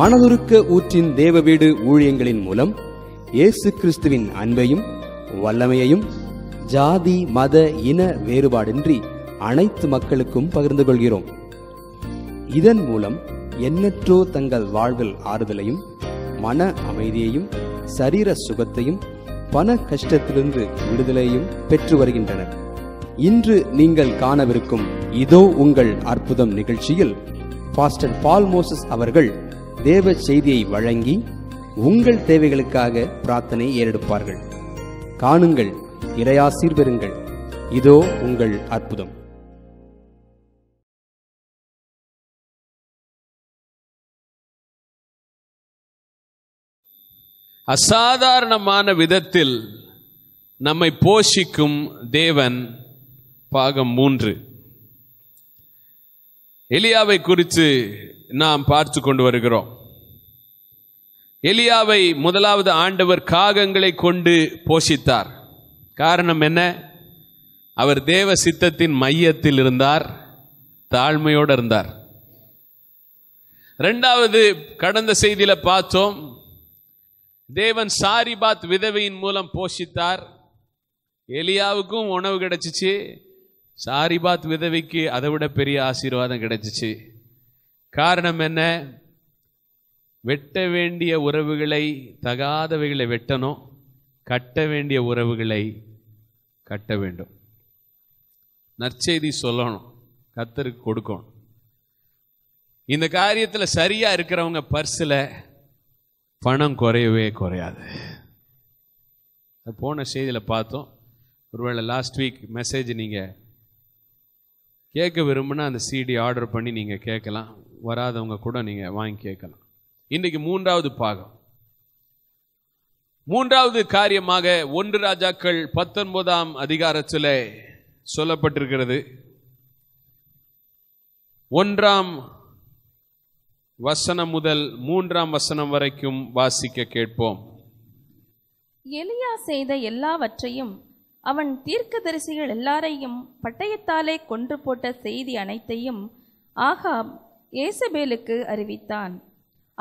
மனதுருக்க ஊற்றின் தேவ வீடு ஊழியங்களின் மூலம் இயேசு கிறிஸ்துவின் அன்பையும் வல்லமையையும் ஜாதி மத இன வேறுபாடின்றி அனைத்து மக்களுக்கும் பகிர்ந்து கொள்கிறோம் இதன் மூலம் எண்ணற்றோ தங்கள் வாழ்வில் ஆறுதலையும் மன அமைதியையும் சரீர சுகத்தையும் பண கஷ்டத்திலிருந்து விடுதலையும் பெற்று வருகின்றனர் இன்று நீங்கள் காணவிருக்கும் இதோ உங்கள் அற்புதம் நிகழ்ச்சியில் பாஸ்டர் பால் மோசஸ் அவர்கள் தேவ செய்தியை வழங்கி உங்கள் தேவைகளுக்காக பிரார்த்தனை ஏறெடுப்பார்கள் காணுங்கள் இறையாசீர் பெறுங்கள் இதோ உங்கள் அற்புதம் அசாதாரணமான விதத்தில் நம்மை போஷிக்கும் தேவன் பாகம் மூன்று எலியாவை குறித்து நாம் பார்த்து கொண்டு வருகிறோம் எலியாவை முதலாவது ஆண்டவர் காகங்களை கொண்டு போஷித்தார் காரணம் என்ன அவர் தேவ சித்தத்தின் மையத்தில் இருந்தார் தாழ்மையோடு இருந்தார் ரெண்டாவது கடந்த செய்தியில் பார்த்தோம் தேவன் சாரிபாத் விதவையின் மூலம் போஷித்தார் எலியாவுக்கும் உணவு கிடைச்சிச்சு சாரிபாத் விதவைக்கு அதை விட பெரிய ஆசீர்வாதம் கிடைச்சிச்சு காரணம் என்ன வெட்ட வேண்டிய உறவுகளை தகாதவைகளை வெட்டணும் கட்ட வேண்டிய உறவுகளை கட்ட வேண்டும் நற்செய்தி சொல்லணும் கத்தருக்கு கொடுக்கணும் இந்த காரியத்தில் சரியாக இருக்கிறவங்க பர்ஸில் பணம் குறையவே குறையாது போன செய்தியில் பார்த்தோம் ஒருவேளை லாஸ்ட் வீக் மெசேஜ் நீங்கள் கேட்க விரும்புனா அந்த சிடி ஆர்டர் பண்ணி நீங்கள் கேட்கலாம் வராதவங்க கூட நீங்கள் வாங்கி கேட்கலாம் இன்றைக்கு மூன்றாவது பாகம் மூன்றாவது காரியமாக ஒன்று ராஜாக்கள் பத்தொன்பதாம் அதிகாரத்தில் சொல்லப்பட்டிருக்கிறது ஒன்றாம் வசனம் முதல் மூன்றாம் வசனம் வரைக்கும் வாசிக்க கேட்போம் எலியா செய்த எல்லாவற்றையும் அவன் தீர்க்க தரிசிகள் எல்லாரையும் பட்டயத்தாலே கொன்று போட்ட செய்தி அனைத்தையும் ஆகாப் ஏசபேலுக்கு அறிவித்தான்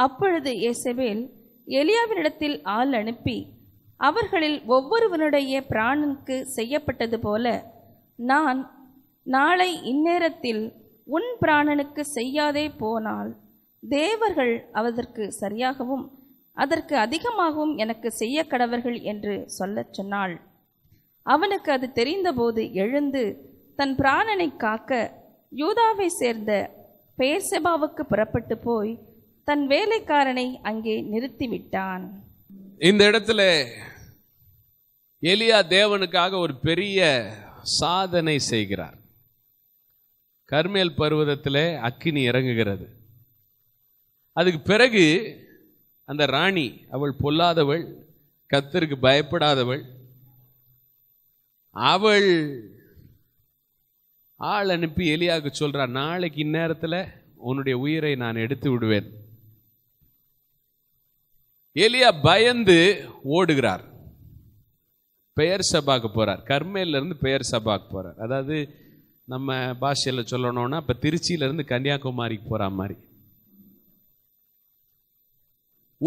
அப்பொழுது இயேசவேல் எலியாவினிடத்தில் ஆள் அனுப்பி அவர்களில் ஒவ்வொருவனுடைய பிராணனுக்கு செய்யப்பட்டது போல நான் நாளை இந்நேரத்தில் உன் பிராணனுக்கு செய்யாதே போனால் தேவர்கள் அதற்கு சரியாகவும் அதற்கு அதிகமாகவும் எனக்கு செய்ய கடவர்கள் என்று சொல்லச் சொன்னாள் அவனுக்கு அது தெரிந்தபோது எழுந்து தன் பிராணனை காக்க யூதாவை சேர்ந்த பெயர்செபாவுக்கு புறப்பட்டு போய் தன் வேலைக்காரனை அங்கே நிறுத்திவிட்டான் இந்த இடத்துல எலியா தேவனுக்காக ஒரு பெரிய சாதனை செய்கிறார் கர்மேல் பருவதத்தில் அக்கினி இறங்குகிறது அதுக்கு பிறகு அந்த ராணி அவள் பொல்லாதவள் கத்திற்கு பயப்படாதவள் அவள் ஆள் அனுப்பி எலியாவுக்கு சொல்கிறா நாளைக்கு இந்நேரத்தில் உன்னுடைய உயிரை நான் எடுத்து விடுவேன் எலியா பயந்து ஓடுகிறார் பெயர் சபாக்கு போகிறார் கர்மேலேருந்து பெயர் சபாக்கு போகிறார் அதாவது நம்ம பாஷையில் சொல்லணும்னா இப்போ திருச்சியிலேருந்து கன்னியாகுமரிக்கு போகிற மாதிரி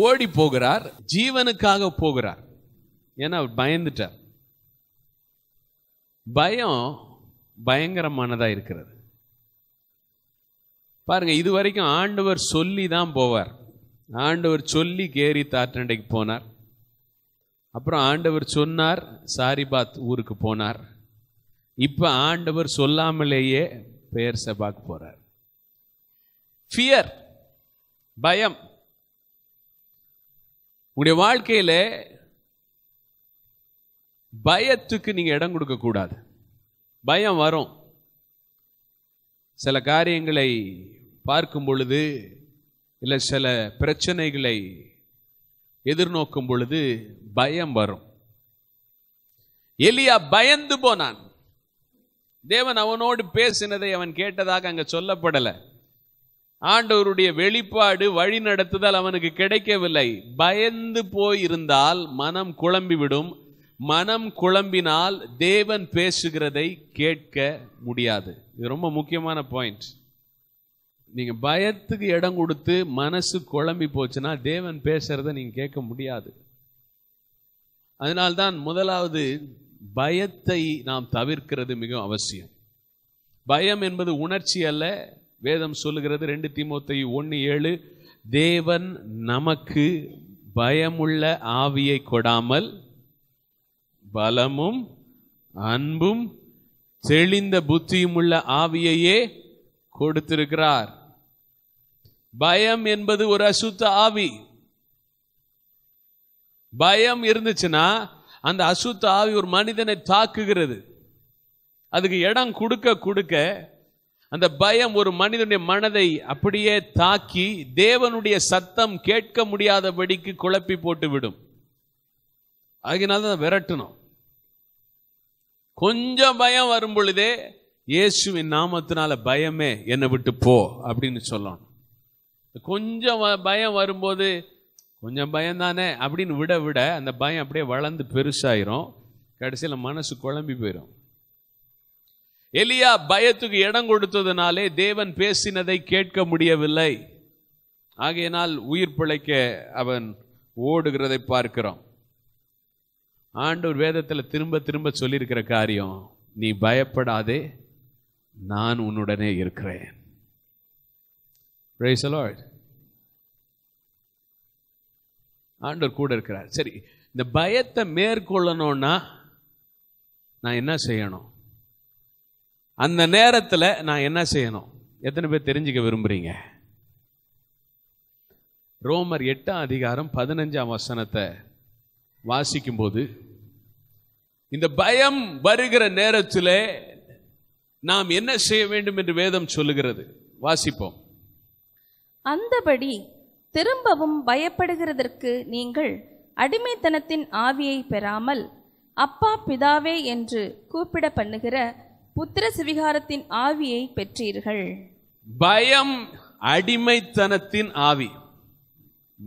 ஓடி போகிறார் ஜீவனுக்காக போகிறார் ஏன்னா அவர் பயந்துட்டார் பயம் பயங்கரமானதாக இருக்கிறது பாருங்கள் இது வரைக்கும் ஆண்டவர் சொல்லி தான் போவார் ஆண்டவர் சொல்லி கேரி தாட்டண்டைக்கு போனார் அப்புறம் ஆண்டவர் சொன்னார் சாரிபாத் ஊருக்கு போனார் இப்போ ஆண்டவர் சொல்லாமலேயே பெயர் செபாக்கு போகிறார் ஃபியர் பயம் உங்களுடைய வாழ்க்கையில் பயத்துக்கு நீங்கள் இடம் கொடுக்கக்கூடாது பயம் வரும் சில காரியங்களை பார்க்கும் பொழுது இல்லை சில பிரச்சனைகளை எதிர்நோக்கும் பொழுது பயம் வரும் எலியா பயந்து போனான் தேவன் அவனோடு பேசினதை அவன் கேட்டதாக அங்கே சொல்லப்படலை ஆண்டவருடைய வெளிப்பாடு வழி நடத்துதல் அவனுக்கு கிடைக்கவில்லை பயந்து போயிருந்தால் மனம் குழம்பிவிடும் மனம் குழம்பினால் தேவன் பேசுகிறதை கேட்க முடியாது இது ரொம்ப முக்கியமான பாயிண்ட் நீங்கள் பயத்துக்கு இடம் கொடுத்து மனசு குழம்பி போச்சுன்னா தேவன் பேசுகிறத நீங்கள் கேட்க முடியாது அதனால்தான் முதலாவது பயத்தை நாம் தவிர்க்கிறது மிகவும் அவசியம் பயம் என்பது உணர்ச்சி அல்ல வேதம் சொல்லுகிறது ரெண்டு திமுத்தை ஒன்று ஏழு தேவன் நமக்கு பயமுள்ள ஆவியை கொடாமல் பலமும் அன்பும் தெளிந்த புத்தியும் உள்ள ஆவியையே கொடுத்திருக்கிறார் பயம் என்பது ஒரு அசுத்த ஆவி பயம் இருந்துச்சுன்னா அந்த அசுத்த ஆவி ஒரு மனிதனை தாக்குகிறது அதுக்கு இடம் கொடுக்க கொடுக்க அந்த பயம் ஒரு மனிதனுடைய மனதை அப்படியே தாக்கி தேவனுடைய சத்தம் கேட்க முடியாதபடிக்கு குழப்பி போட்டு விடும் அதனால தான் விரட்டணும் கொஞ்சம் பயம் வரும் பொழுதே இயேசுவின் நாமத்தினால பயமே என்னை விட்டு போ அப்படின்னு சொல்லணும் கொஞ்சம் பயம் வரும்போது கொஞ்சம் பயம் தானே அப்படின்னு விட விட அந்த பயம் அப்படியே வளர்ந்து பெருசாயிரும் கடைசியில் மனசு குழம்பி போயிடும் எலியா பயத்துக்கு இடம் கொடுத்ததுனாலே தேவன் பேசினதை கேட்க முடியவில்லை ஆகையினால் உயிர் பிழைக்க அவன் ஓடுகிறதை பார்க்கிறோம் ஆண்டூர் வேதத்தில் திரும்ப திரும்ப சொல்லியிருக்கிற காரியம் நீ பயப்படாதே நான் உன்னுடனே இருக்கிறேன் பிரைஸ் அலாட் ஆண்டவர் கூட இருக்கிறார் சரி இந்த பயத்தை மேற்கொள்ளணும்னா நான் என்ன செய்யணும் அந்த நேரத்தில் நான் என்ன செய்யணும் எத்தனை பேர் தெரிஞ்சுக்க விரும்புகிறீங்க ரோமர் எட்டாம் அதிகாரம் பதினஞ்சாம் வசனத்தை வாசிக்கும்போது இந்த பயம் வருகிற நேரத்தில் நாம் என்ன செய்ய வேண்டும் என்று வேதம் சொல்லுகிறது வாசிப்போம் அந்தபடி திரும்பவும் பயப்படுகிறதற்கு நீங்கள் அடிமைத்தனத்தின் ஆவியை பெறாமல் அப்பா பிதாவே என்று கூப்பிட பண்ணுகிற புத்திர சிவிகாரத்தின் ஆவியை பெற்றீர்கள் பயம் அடிமைத்தனத்தின் ஆவி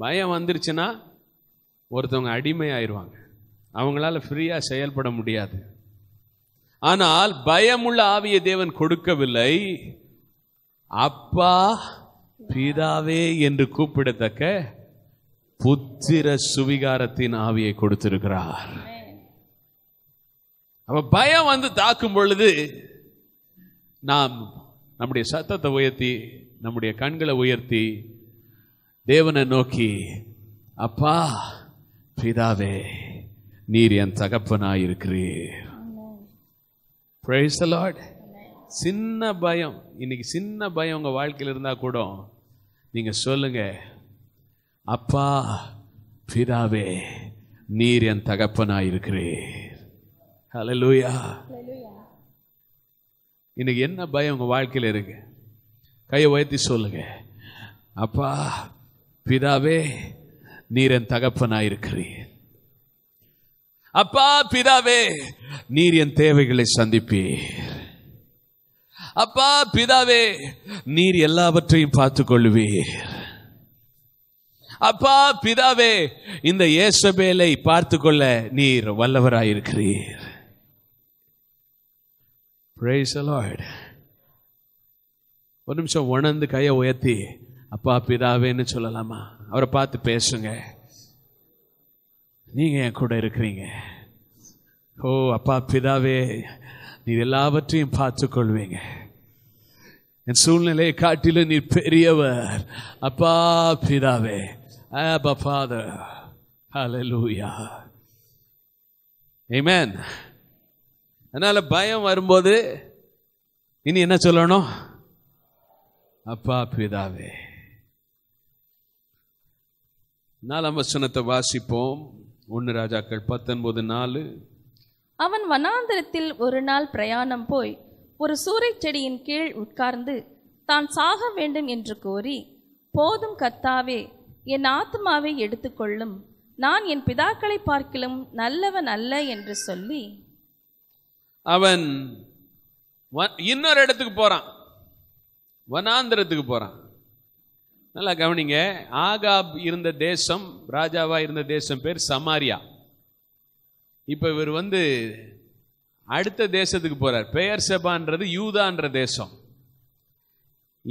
பயம் வந்துருச்சுன்னா ஒருத்தவங்க அடிமை ஆயிடுவாங்க அவங்களால ஃப்ரீயாக செயல்பட முடியாது ஆனால் பயமுள்ள ஆவியை தேவன் கொடுக்கவில்லை அப்பா பிதாவே என்று கூப்பிடத்தக்க புத்திர சுவிகாரத்தின் ஆவியை கொடுத்திருக்கிறார் அப்ப பயம் வந்து தாக்கும் பொழுது நாம் நம்முடைய சத்தத்தை உயர்த்தி நம்முடைய கண்களை உயர்த்தி தேவனை நோக்கி அப்பா பிதாவே நீர் என் இருக்கிறீர் சின்ன பயம் இன்னைக்கு சின்ன பயம் உங்க வாழ்க்கையில் இருந்தால் கூட நீங்க சொல்லுங்க அப்பா பிதாவே நீர் என் தகப்பனாயிருக்கிறேன் லூயா இன்னைக்கு என்ன பயம் உங்க வாழ்க்கையில் இருக்கு கையை உயர்த்தி சொல்லுங்க அப்பா பிதாவே நீர் என் தகப்பனாயிருக்கிறேன் அப்பா பிதாவே நீர் என் தேவைகளை சந்திப்பீர் அப்பா பிதாவே நீர் எல்லாவற்றையும் பார்த்து கொள்வீர் அப்பா பிதாவே இந்த இயேசபேலை பார்த்து கொள்ள நீர் வல்லவராயிருக்கிறீர் ஒரு நிமிஷம் உணர்ந்து கையை உயர்த்தி அப்பா பிதாவேன்னு சொல்லலாமா அவரை பார்த்து பேசுங்க நீங்கள் என் கூட இருக்கிறீங்க ஓ அப்பா பிதாவே நீ எல்லாவற்றையும் கொள்வீங்க என் சூழ்நிலையை காட்டிலும் நீர் பெரியவர் அப்பா பிதாவே அதனால அதனால் பயம் வரும்போது இனி என்ன சொல்லணும் அப்பா பிதாவே நாலாம் வசனத்தை வாசிப்போம் ஒன்னு ராஜாக்கள் பத்தொன்பது நாலு அவன் வனாந்திரத்தில் ஒரு நாள் பிரயாணம் போய் ஒரு சூறை செடியின் கீழ் உட்கார்ந்து தான் சாக வேண்டும் என்று கோரி போதும் கத்தாவே என் ஆத்மாவை எடுத்துக்கொள்ளும் நான் என் பிதாக்களை பார்க்கிலும் நல்லவன் அல்ல என்று சொல்லி அவன் இன்னொரு இடத்துக்கு போறான் வனாந்திரத்துக்கு போறான் நல்லா கவனிங்க ஆகாப் இருந்த தேசம் ராஜாவா இருந்த தேசம் பேர் சமாரியா இப்போ இவர் வந்து அடுத்த தேசத்துக்கு போகிறார் பெயர் செபான்றது யூதான்ற தேசம்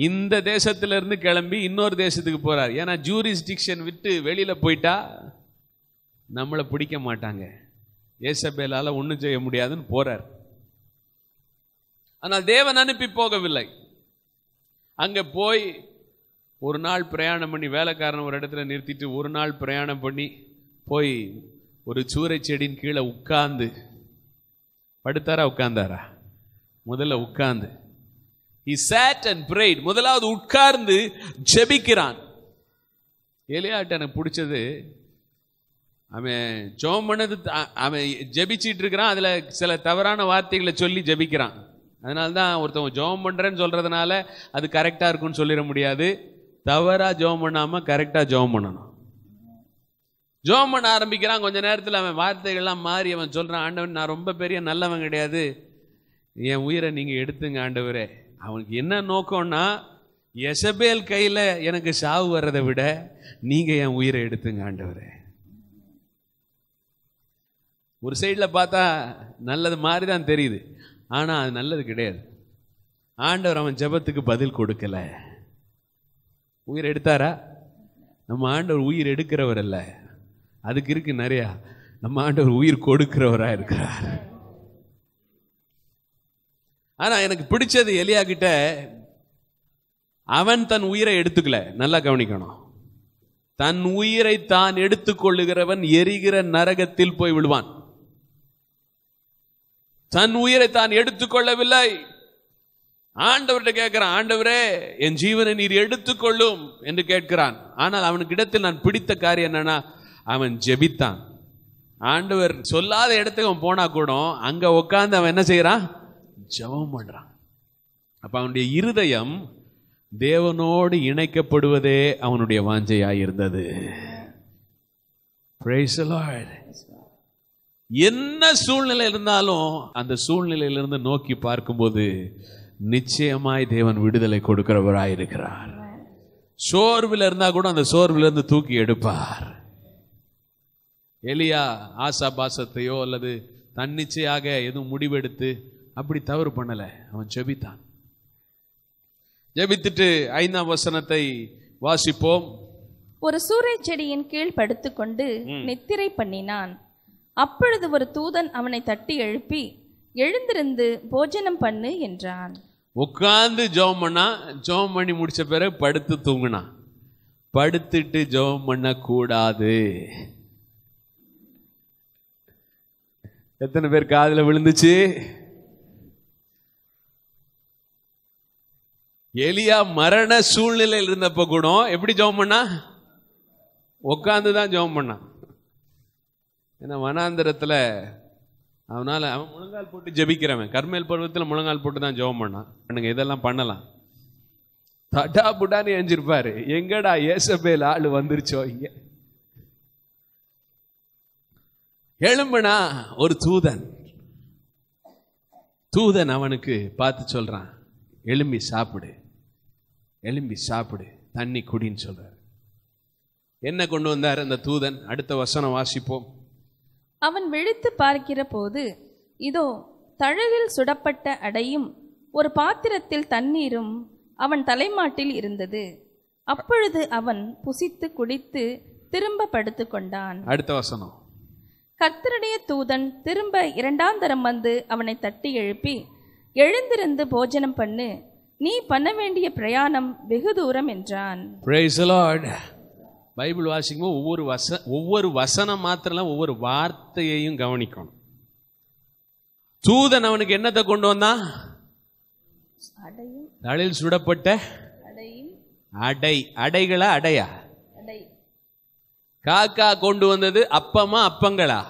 இந்த தேசத்திலிருந்து கிளம்பி இன்னொரு தேசத்துக்கு போகிறார் ஏன்னா ஜூரிஸ்டிக்ஷன் விட்டு வெளியில் போயிட்டா நம்மளை பிடிக்க மாட்டாங்க ஏசபேலால ஒன்றும் செய்ய முடியாதுன்னு போகிறார் ஆனால் தேவன் அனுப்பி போகவில்லை அங்கே போய் ஒரு நாள் பிரயாணம் பண்ணி வேலைக்காரன் ஒரு இடத்துல நிறுத்திட்டு ஒரு நாள் பிரயாணம் பண்ணி போய் ஒரு சூறை செடியின் கீழே உட்கார்ந்து படுத்தாரா உட்கார்ந்தாரா முதல்ல உட்கார்ந்து ஹி சேட் அண்ட் பிரைட் முதலாவது உட்கார்ந்து ஜெபிக்கிறான் ஏலியாட்ட எனக்கு பிடிச்சது அவன் ஜோம் பண்ணது அவன் ஜெபிச்சிட்டு இருக்கிறான் அதில் சில தவறான வார்த்தைகளை சொல்லி ஜெபிக்கிறான் அதனால தான் ஒருத்தவன் ஜோம் பண்ணுறேன்னு சொல்கிறதுனால அது கரெக்டாக இருக்குன்னு சொல்லிட முடியாது தவறாக ஜோம் பண்ணாமல் கரெக்டாக ஜோம் பண்ணணும் ஜோம் பண்ண ஆரம்பிக்கிறான் கொஞ்ச நேரத்தில் அவன் வார்த்தைகள்லாம் மாறி அவன் சொல்கிறான் ஆண்டவன் நான் ரொம்ப பெரிய நல்லவன் கிடையாது என் உயிரை நீங்கள் எடுத்துங்க ஆண்டவரே அவனுக்கு என்ன நோக்கம்னா எசபேல் கையில் எனக்கு சாவு வர்றதை விட நீங்கள் என் உயிரை எடுத்துங்க ஆண்டவரே ஒரு சைடில் பார்த்தா நல்லது மாதிரி தான் தெரியுது ஆனால் அது நல்லது கிடையாது ஆண்டவர் அவன் ஜபத்துக்கு பதில் கொடுக்கலை உயிர் எடுத்தாரா நம்ம ஆண்டவர் உயிர் எடுக்கிறவர் இல்லை அதுக்கு இருக்கு நிறையா நம்ம ஆண்டவர் உயிர் கொடுக்கிறவராக இருக்கிறார் ஆனா எனக்கு பிடிச்சது எலியா கிட்ட அவன் தன் உயிரை எடுத்துக்கல நல்லா கவனிக்கணும் தன் உயிரை தான் எடுத்துக்கொள்ளுகிறவன் எரிகிற நரகத்தில் போய் விடுவான் தன் உயிரை தான் எடுத்துக்கொள்ளவில்லை ஆண்டவர்கிட்ட கேட்கிறான் ஆண்டவரே என் ஜீவனை நீர் எடுத்துக்கொள்ளும் என்று கேட்கிறான் ஆனால் அவனுக்கு இடத்தில் நான் பிடித்த காரியம் என்னன்னா அவன் ஜெபித்தான் ஆண்டவர் சொல்லாத இடத்துக்கு அவன் போனா கூட அங்க உட்காந்து அவன் என்ன செய்யறான் ஜபம் பண்றான் அப்ப அவனுடைய இருதயம் தேவனோடு இணைக்கப்படுவதே அவனுடைய வாஞ்சையாய் இருந்தது என்ன சூழ்நிலை இருந்தாலும் அந்த சூழ்நிலையிலிருந்து நோக்கி பார்க்கும்போது நிச்சயமாய் தேவன் விடுதலை கொடுக்கிறவராய் இருக்கிறார் சோர்வில் இருந்தா கூட அந்த சோர்விலிருந்து தூக்கி எடுப்பார் எலியா ஆசாபாசத்தையோ அல்லது தன்னிச்சையாக எதுவும் முடிவெடுத்து அப்படி தவறு பண்ணலை அவன் ஜெபித்தான் ஜெபித்துட்டு ஐந்தாம் வசனத்தை வாசிப்போம் ஒரு சூரிய செடியின் கீழ் படுத்துக்கொண்டு நித்திரை பண்ணினான் அப்பொழுது ஒரு தூதன் அவனை தட்டி எழுப்பி எழுந்திருந்து போஜனம் பண்ணு என்றான் உட்கார்ந்து ஜோம் பண்ணா ஜோம் பண்ணி முடிச்ச பிறகு படுத்து தூங்கினான் படுத்துட்டு ஜோம் பண்ணக்கூடாது எத்தனை பேர் காதில் விழுந்துச்சு எலியா மரண சூழ்நிலையில் இருந்தப்ப கூட எப்படி ஜோம் பண்ணா உக்காந்து தான் ஜெபம் பண்ணான் ஏன்னா வனாந்திரத்தில் அவனால் அவன் முழங்கால் போட்டு ஜெபிக்கிறவன் கர்மேல் பருவத்தில் முழங்கால் போட்டு தான் ஜோம் பண்ணான் பண்ணுங்க இதெல்லாம் பண்ணலாம் தட்டா புட்டான்னு எஞ்சிருப்பாரு எங்கடா ஏசபேல் ஆள் வந்துருச்சோ இங்கே எழும்புனா ஒரு தூதன் தூதன் அவனுக்கு பார்த்து சொல்கிறான் எலும்பி சாப்பிடு எலும்பி சாப்பிடு தண்ணி குடின்னு சொல்கிறார் என்ன கொண்டு வந்தார் அந்த தூதன் அடுத்த வசனம் வாசிப்போம் அவன் விழித்து பார்க்கிற போது இதோ தழகில் சுடப்பட்ட அடையும் ஒரு பாத்திரத்தில் தண்ணீரும் அவன் தலைமாட்டில் இருந்தது அப்பொழுது அவன் புசித்து குடித்து திரும்ப படுத்து கொண்டான் அடுத்த வசனம் கர்த்தருடைய தூதன் திரும்ப இரண்டாம் தரம் வந்து அவனை தட்டி எழுப்பி எழுந்திருந்து போஜனம் பண்ணு நீ பண்ண வேண்டிய பிரயாணம் வெகு தூரம் என்றான் பைபிள் வாசிக்கும் ஒவ்வொரு வச ஒவ்வொரு வசனம் மாத்திரம் ஒவ்வொரு வார்த்தையையும் கவனிக்கணும் தூதன் அவனுக்கு என்னத்தை கொண்டு வந்தான் தலையில் சுடப்பட்ட அடை அடைகளா அடையா காக்கா கொண்டு வந்தது அப்பமா அப்பங்களா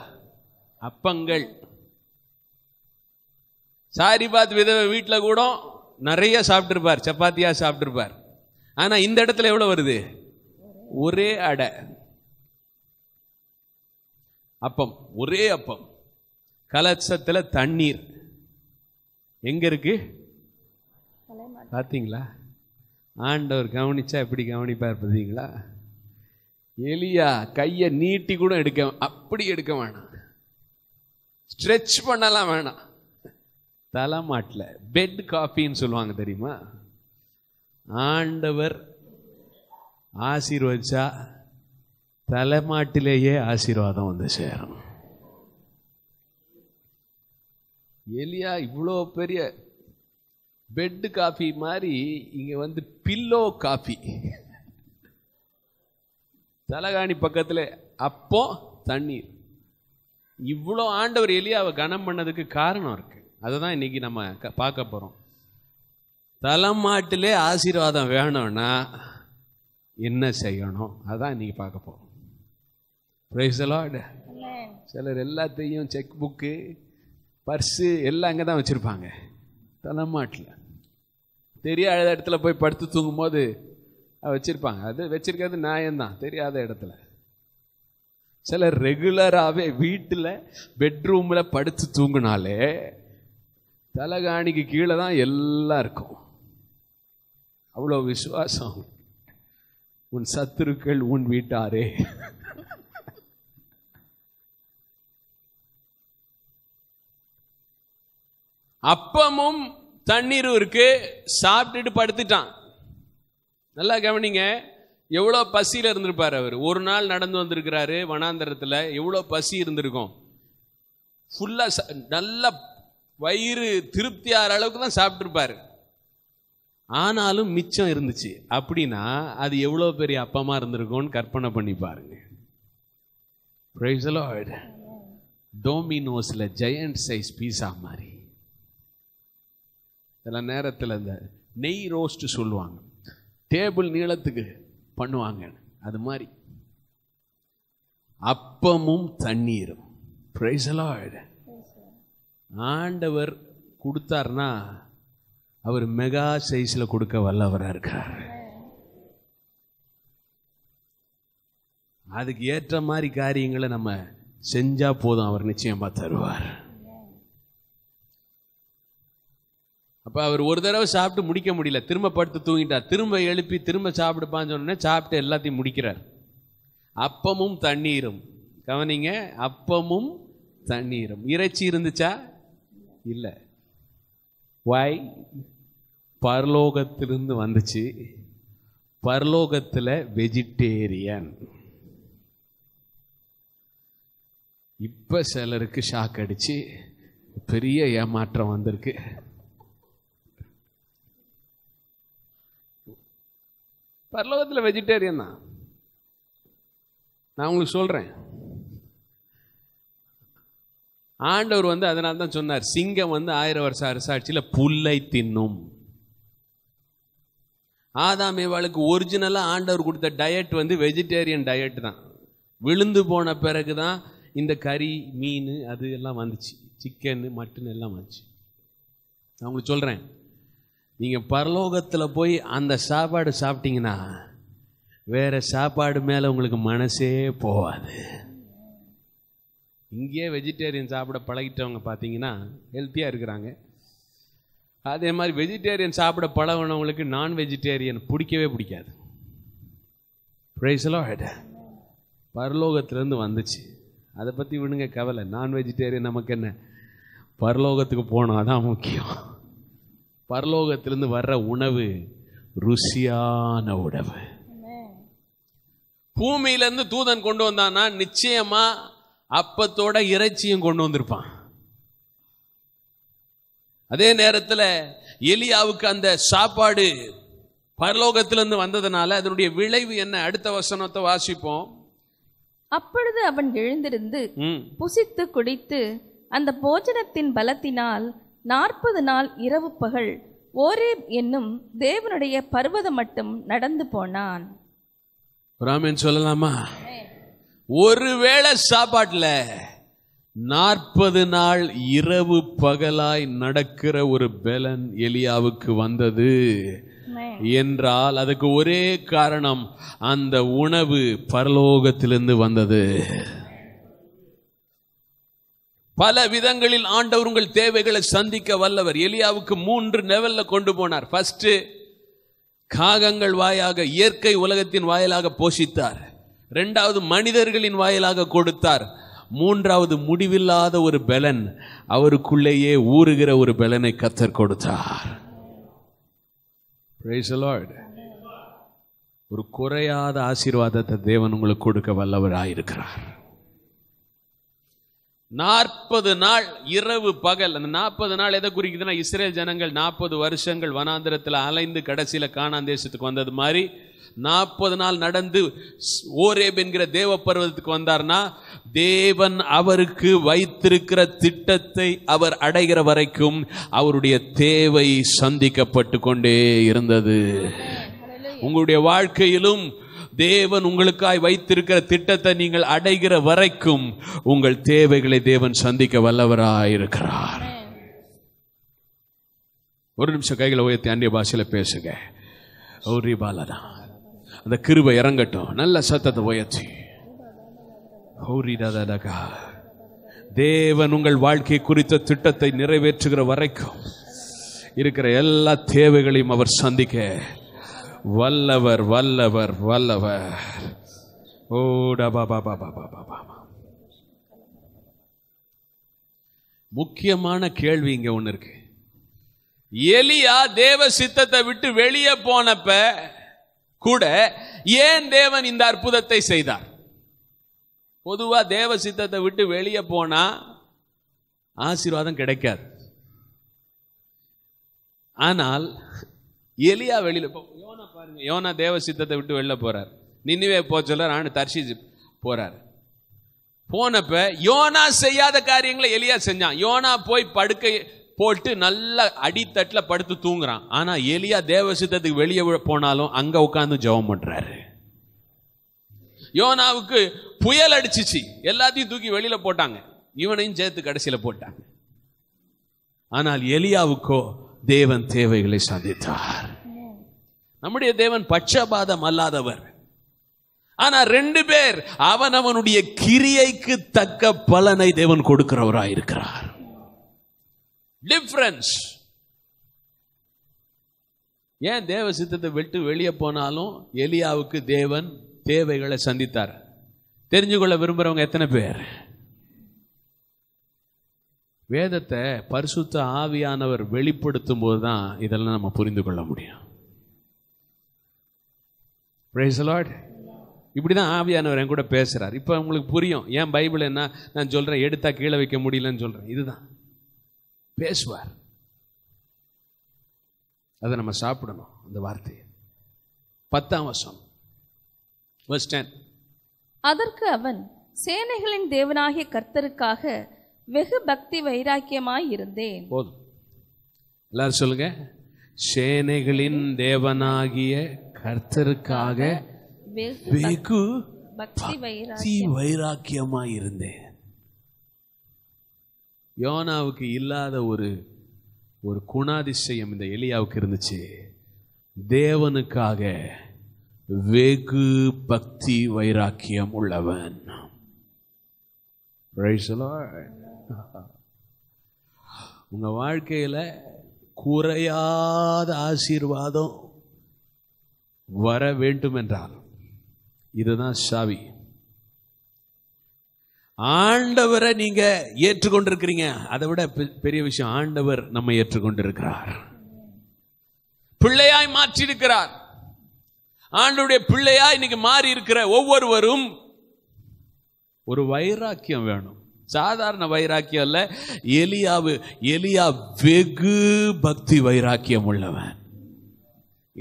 அப்பங்கள் பாத் விதவை வீட்டில் கூட நிறைய சாப்பிட்ருப்பார் சப்பாத்தியாக சாப்பிட்ருப்பார் ஆனால் இந்த இடத்துல எவ்வளோ வருது ஒரே அடை அப்பம் ஒரே அப்பம் கலச்சத்தில் தண்ணீர் எங்கே இருக்கு பாத்தீங்களா ஆண்டவர் கவனிச்சா எப்படி கவனிப்பார் பார்த்தீங்களா எலியா கையை நீட்டி கூட எடுக்க அப்படி எடுக்க வேணாம் ஸ்ட்ரெச் பண்ணலாம் வேணாம் தலைமாட்டில் பெட் காஃபின்னு சொல்லுவாங்க தெரியுமா ஆண்டவர் ஆசீர்வதிச்சா தலைமாட்டிலேயே ஆசீர்வாதம் வந்து சேரும் எலியா இவ்வளோ பெரிய பெட்டு காஃபி மாதிரி இங்கே வந்து பில்லோ காஃபி தலகாணி பக்கத்தில் அப்போ தண்ணீர் இவ்வளோ ஆண்டவர் எலியாவை கனம் பண்ணதுக்கு காரணம் இருக்கு அதை தான் இன்னைக்கு நம்ம பார்க்க போகிறோம் தலைமாட்டிலே ஆசீர்வாதம் வேணும்னா என்ன செய்யணும் அதான் இன்னைக்கு பார்க்க போகிறோம் ப்ரைஸ்லாடு சிலர் எல்லாத்தையும் செக் புக்கு பர்ஸு எல்லாம் அங்கே தான் வச்சுருப்பாங்க தலைமாட்டில் தெரியாத இடத்துல போய் படுத்து தூங்கும்போது வச்சுருப்பாங்க அது வச்சுருக்கிறது நியாயம்தான் தெரியாத இடத்துல சில ரெகுலராகவே வீட்டில் பெட்ரூமில் படுத்து தூங்கினாலே தலகாணிக்கு கீழே தான் எல்லாம் இருக்கும் அவ்வளோ விசுவாசம் உன் சத்துருக்கள் உன் வீட்டாரே அப்பமும் தண்ணீரும் இருக்கு சாப்பிட்டுட்டு படுத்துட்டான் நல்லா கவனிங்க எவ்வளோ பசியில் இருந்திருப்பார் அவர் ஒரு நாள் நடந்து வந்திருக்கிறாரு வனாந்தரத்தில் எவ்வளோ பசி இருந்திருக்கும் ஃபுல்லாக ச நல்ல வயிறு திருப்தி ஆகிற அளவுக்கு தான் சாப்பிட்ருப்பார் ஆனாலும் மிச்சம் இருந்துச்சு அப்படின்னா அது எவ்வளோ பெரிய அப்பமாக இருந்திருக்கும்னு கற்பனை பண்ணி பாருங்க டோமினோஸில் ஜெயண்ட் சைஸ் பீஸா மாதிரி சில நேரத்தில் இந்த நெய் ரோஸ்ட் சொல்லுவாங்க டேபிள் நீளத்துக்கு பண்ணுவாங்க அது மாதிரி அப்பமும் தண்ணீரும் ஆண்டவர் கொடுத்தார்னா அவர் மெகா சைஸில் கொடுக்க வல்லவராக இருக்கார் அதுக்கு ஏற்ற மாதிரி காரியங்களை நம்ம செஞ்சால் போதும் அவர் நிச்சயமாக தருவார் அப்போ அவர் ஒரு தடவை சாப்பிட்டு முடிக்க முடியல திரும்ப படுத்து தூங்கிட்டார் திரும்ப எழுப்பி திரும்ப சாப்பிடுப்பான்னு சொன்னே சாப்பிட்டு எல்லாத்தையும் முடிக்கிறார் அப்பமும் தண்ணீரும் கவனிங்க அப்பமும் தண்ணீரும் இறைச்சி இருந்துச்சா இல்லை வாய் பரலோகத்திலிருந்து வந்துச்சு பரலோகத்தில் வெஜிடேரியன் இப்போ சிலருக்கு ஷாக் அடிச்சு பெரிய ஏமாற்றம் வந்திருக்கு பரலோகத்தில் வெஜிடேரியன் தான் நான் உங்களுக்கு சொல்கிறேன் ஆண்டவர் வந்து அதனால தான் சொன்னார் சிங்கம் வந்து ஆயிரம் வருஷம் அரசாட்சியில் புல்லை தின்னும் ஆதாம் இவாளுக்கு ஒரிஜினலாக ஆண்டவர் கொடுத்த டயட் வந்து வெஜிடேரியன் டயட் தான் விழுந்து போன பிறகு தான் இந்த கறி மீன் அது எல்லாம் வந்துச்சு சிக்கன் மட்டன் எல்லாம் வந்துச்சு நான் உங்களுக்கு சொல்கிறேன் நீங்கள் பரலோகத்தில் போய் அந்த சாப்பாடு சாப்பிட்டீங்கன்னா வேறு சாப்பாடு மேலே உங்களுக்கு மனசே போகாது இங்கேயே வெஜிடேரியன் சாப்பிட பழகிட்டவங்க பார்த்தீங்கன்னா ஹெல்த்தியாக இருக்கிறாங்க அதே மாதிரி வெஜிடேரியன் சாப்பிட பழகினவங்களுக்கு நான் வெஜிடேரியன் பிடிக்கவே பிடிக்காது ப்ரைஸ்லாம் பரலோகத்திலேருந்து வந்துச்சு அதை பற்றி விடுங்க கவலை நான் வெஜிடேரியன் நமக்கு என்ன பரலோகத்துக்கு போனால் தான் முக்கியம் பரலோகத்திலிருந்து வர்ற உணவு ருசியான உணவு பூமியிலேருந்து தூதன் கொண்டு வந்தான்னா நிச்சயமா அப்பத்தோட இறைச்சியும் கொண்டு வந்திருப்பான் அதே நேரத்தில் எலியாவுக்கு அந்த சாப்பாடு பரலோகத்திலிருந்து வந்ததுனால அதனுடைய விளைவு என்ன அடுத்த வசனத்தை வாசிப்போம் அப்பொழுது அவன் எழுந்திருந்து புசித்து குடித்து அந்த போஜனத்தின் பலத்தினால் நாற்பது நாள் இரவு பகல் ஓரேப் என்னும் தேவனுடைய பர்வதம் மட்டும் நடந்து போனான் ராமன் சொல்லலாமா ஒருவேளை சாப்பாட்டில் நாற்பது நாள் இரவு பகலாய் நடக்கிற ஒரு பெலன் எலியாவுக்கு வந்தது என்றால் அதுக்கு ஒரே காரணம் அந்த உணவு பரலோகத்திலிருந்து வந்தது பல விதங்களில் ஆண்டவர் உங்கள் தேவைகளை சந்திக்க வல்லவர் எலியாவுக்கு மூன்று லெவலில் கொண்டு போனார் ஃபர்ஸ்ட் காகங்கள் வாயாக இயற்கை உலகத்தின் வாயிலாக போஷித்தார் ரெண்டாவது மனிதர்களின் வாயிலாக கொடுத்தார் மூன்றாவது முடிவில்லாத ஒரு பலன் அவருக்குள்ளேயே ஊறுகிற ஒரு பலனை கத்தர் கொடுத்தார் ஒரு குறையாத ஆசீர்வாதத்தை தேவன் உங்களுக்கு கொடுக்க வல்லவராயிருக்கிறார் நாற்பது நாள் இரவு பகல் அந்த நாற்பது நாள் எதை குறிக்குதுன்னா இஸ்ரேல் ஜனங்கள் நாற்பது வருஷங்கள் வனாந்திரத்தில் அலைந்து கடைசியில் காணான் தேசத்துக்கு வந்தது மாதிரி நாற்பது நாள் நடந்து ஓரேப் என்கிற தேவ பருவத்துக்கு வந்தார்னா தேவன் அவருக்கு வைத்திருக்கிற திட்டத்தை அவர் அடைகிற வரைக்கும் அவருடைய தேவை சந்திக்கப்பட்டு கொண்டே இருந்தது உங்களுடைய வாழ்க்கையிலும் தேவன் உங்களுக்காய் வைத்திருக்கிற திட்டத்தை நீங்கள் அடைகிற வரைக்கும் உங்கள் தேவைகளை தேவன் சந்திக்க வல்லவராயிருக்கிறார் ஒரு நிமிஷம் கைகளை உயர்த்தி அந்நிய பாஷையில் பேசுங்க ஒரு பாலதா அந்த கிருபை இறங்கட்டும் நல்ல சத்தத்தை உயர்த்தி தேவன் உங்கள் வாழ்க்கை குறித்த திட்டத்தை நிறைவேற்றுகிற வரைக்கும் இருக்கிற எல்லா தேவைகளையும் அவர் சந்திக்க வல்லவர் வல்லவர் வல்லவர் ஓ முக்கியமான கேள்வி இங்க ஒன்று இருக்கு எலியா தேவ சித்தத்தை விட்டு வெளியே போனப்ப கூட ஏன் தேவன் இந்த அற்புதத்தை செய்தார் பொதுவா தேவ சித்தத்தை விட்டு வெளியே போனா ஆசீர்வாதம் கிடைக்காது ஆனால் எலியா வெளியில் போ பாருங்க யோனா தேவ சித்தத்தை விட்டு வெளில போறார் நினைவே போ சொல்ல நான் தர்ஷி போறாரு போனப்ப யோனா செய்யாத காரியங்களை எலியா செஞ்சான் யோனா போய் படுக்கை போட்டு நல்ல அடித்தட்டில் படுத்து தூங்குறான் ஆனா எலியா தேவ சித்தத்துக்கு வெளியே போனாலும் அங்க உட்காந்து ஜெபம் பண்றாரு யோனாவுக்கு புயல் அடிச்சிச்சு எல்லாத்தையும் தூக்கி வெளியில போட்டாங்க இவனையும் சேர்த்து கடைசியில போட்டாங்க ஆனால் எலியாவுக்கோ தேவன் தேவைகளை சந்தித்தார் நம்முடைய தேவன் பட்சபாதம் அல்லாதவர் ஆனா ரெண்டு பேர் அவன் அவனுடைய கிரியைக்கு தக்க பலனை தேவன் கொடுக்கிறவராக இருக்கிறார் டிஃப்ரென்ஸ் ஏன் தேவ சித்தத்தை விட்டு வெளியே போனாலும் எலியாவுக்கு தேவன் தேவைகளை சந்தித்தார் தெரிஞ்சு கொள்ள விரும்புகிறவங்க எத்தனை பேர் வேதத்தை பரிசுத்த ஆவியானவர் வெளிப்படுத்தும் போது தான் இதெல்லாம் நம்ம புரிந்து கொள்ள முடியும் ப்ரைஸ் லார்ட் இப்படி தான் ஆவியானவர் என் கூட பேசுகிறார் இப்போ உங்களுக்கு புரியும் ஏன் பைபிள் என்ன நான் சொல்கிறேன் எடுத்தால் கீழே வைக்க முடியலன்னு சொல்கிறேன் இதுதான் பேசுவார் அதை நம்ம சாப்பிடணும் அந்த வார்த்தையை பத்தாம் வருஷம் அதற்கு அவன் சேனைகளின் தேவனாகிய கர்த்தருக்காக வெகு பக்தி வைராக்கியமாய் இருந்தேன் போதும் எல்லாரும் சொல்லுங்க சேனைகளின் தேவனாகிய கர்த்தருக்காக வெகு பக்தி வைராக்கியமா இருந்தேன் யோனாவுக்கு இல்லாத ஒரு ஒரு குணாதிசயம் இந்த எலியாவுக்கு இருந்துச்சு தேவனுக்காக வெகு பக்தி வைராக்கியம் உள்ளவன் உங்க வாழ்க்கையில குறையாத ஆசீர்வாதம் வர வேண்டும் என்றால் இதுதான் சாவி ஆண்டவரை நீங்க ஏற்றுக்கொண்டிருக்கிறீங்க அதை விட பெரிய விஷயம் ஆண்டவர் நம்ம ஏற்றுக்கொண்டிருக்கிறார் பிள்ளையாய் மாற்றிருக்கிறார் ஆண்டுடைய பிள்ளையா இன்னைக்கு மாறி இருக்கிற ஒவ்வொருவரும் ஒரு வைராக்கியம் வேணும் சாதாரண வைராக்கியம் இல்ல எலியாவு எலியா வெகு பக்தி வைராக்கியம் உள்ளவன்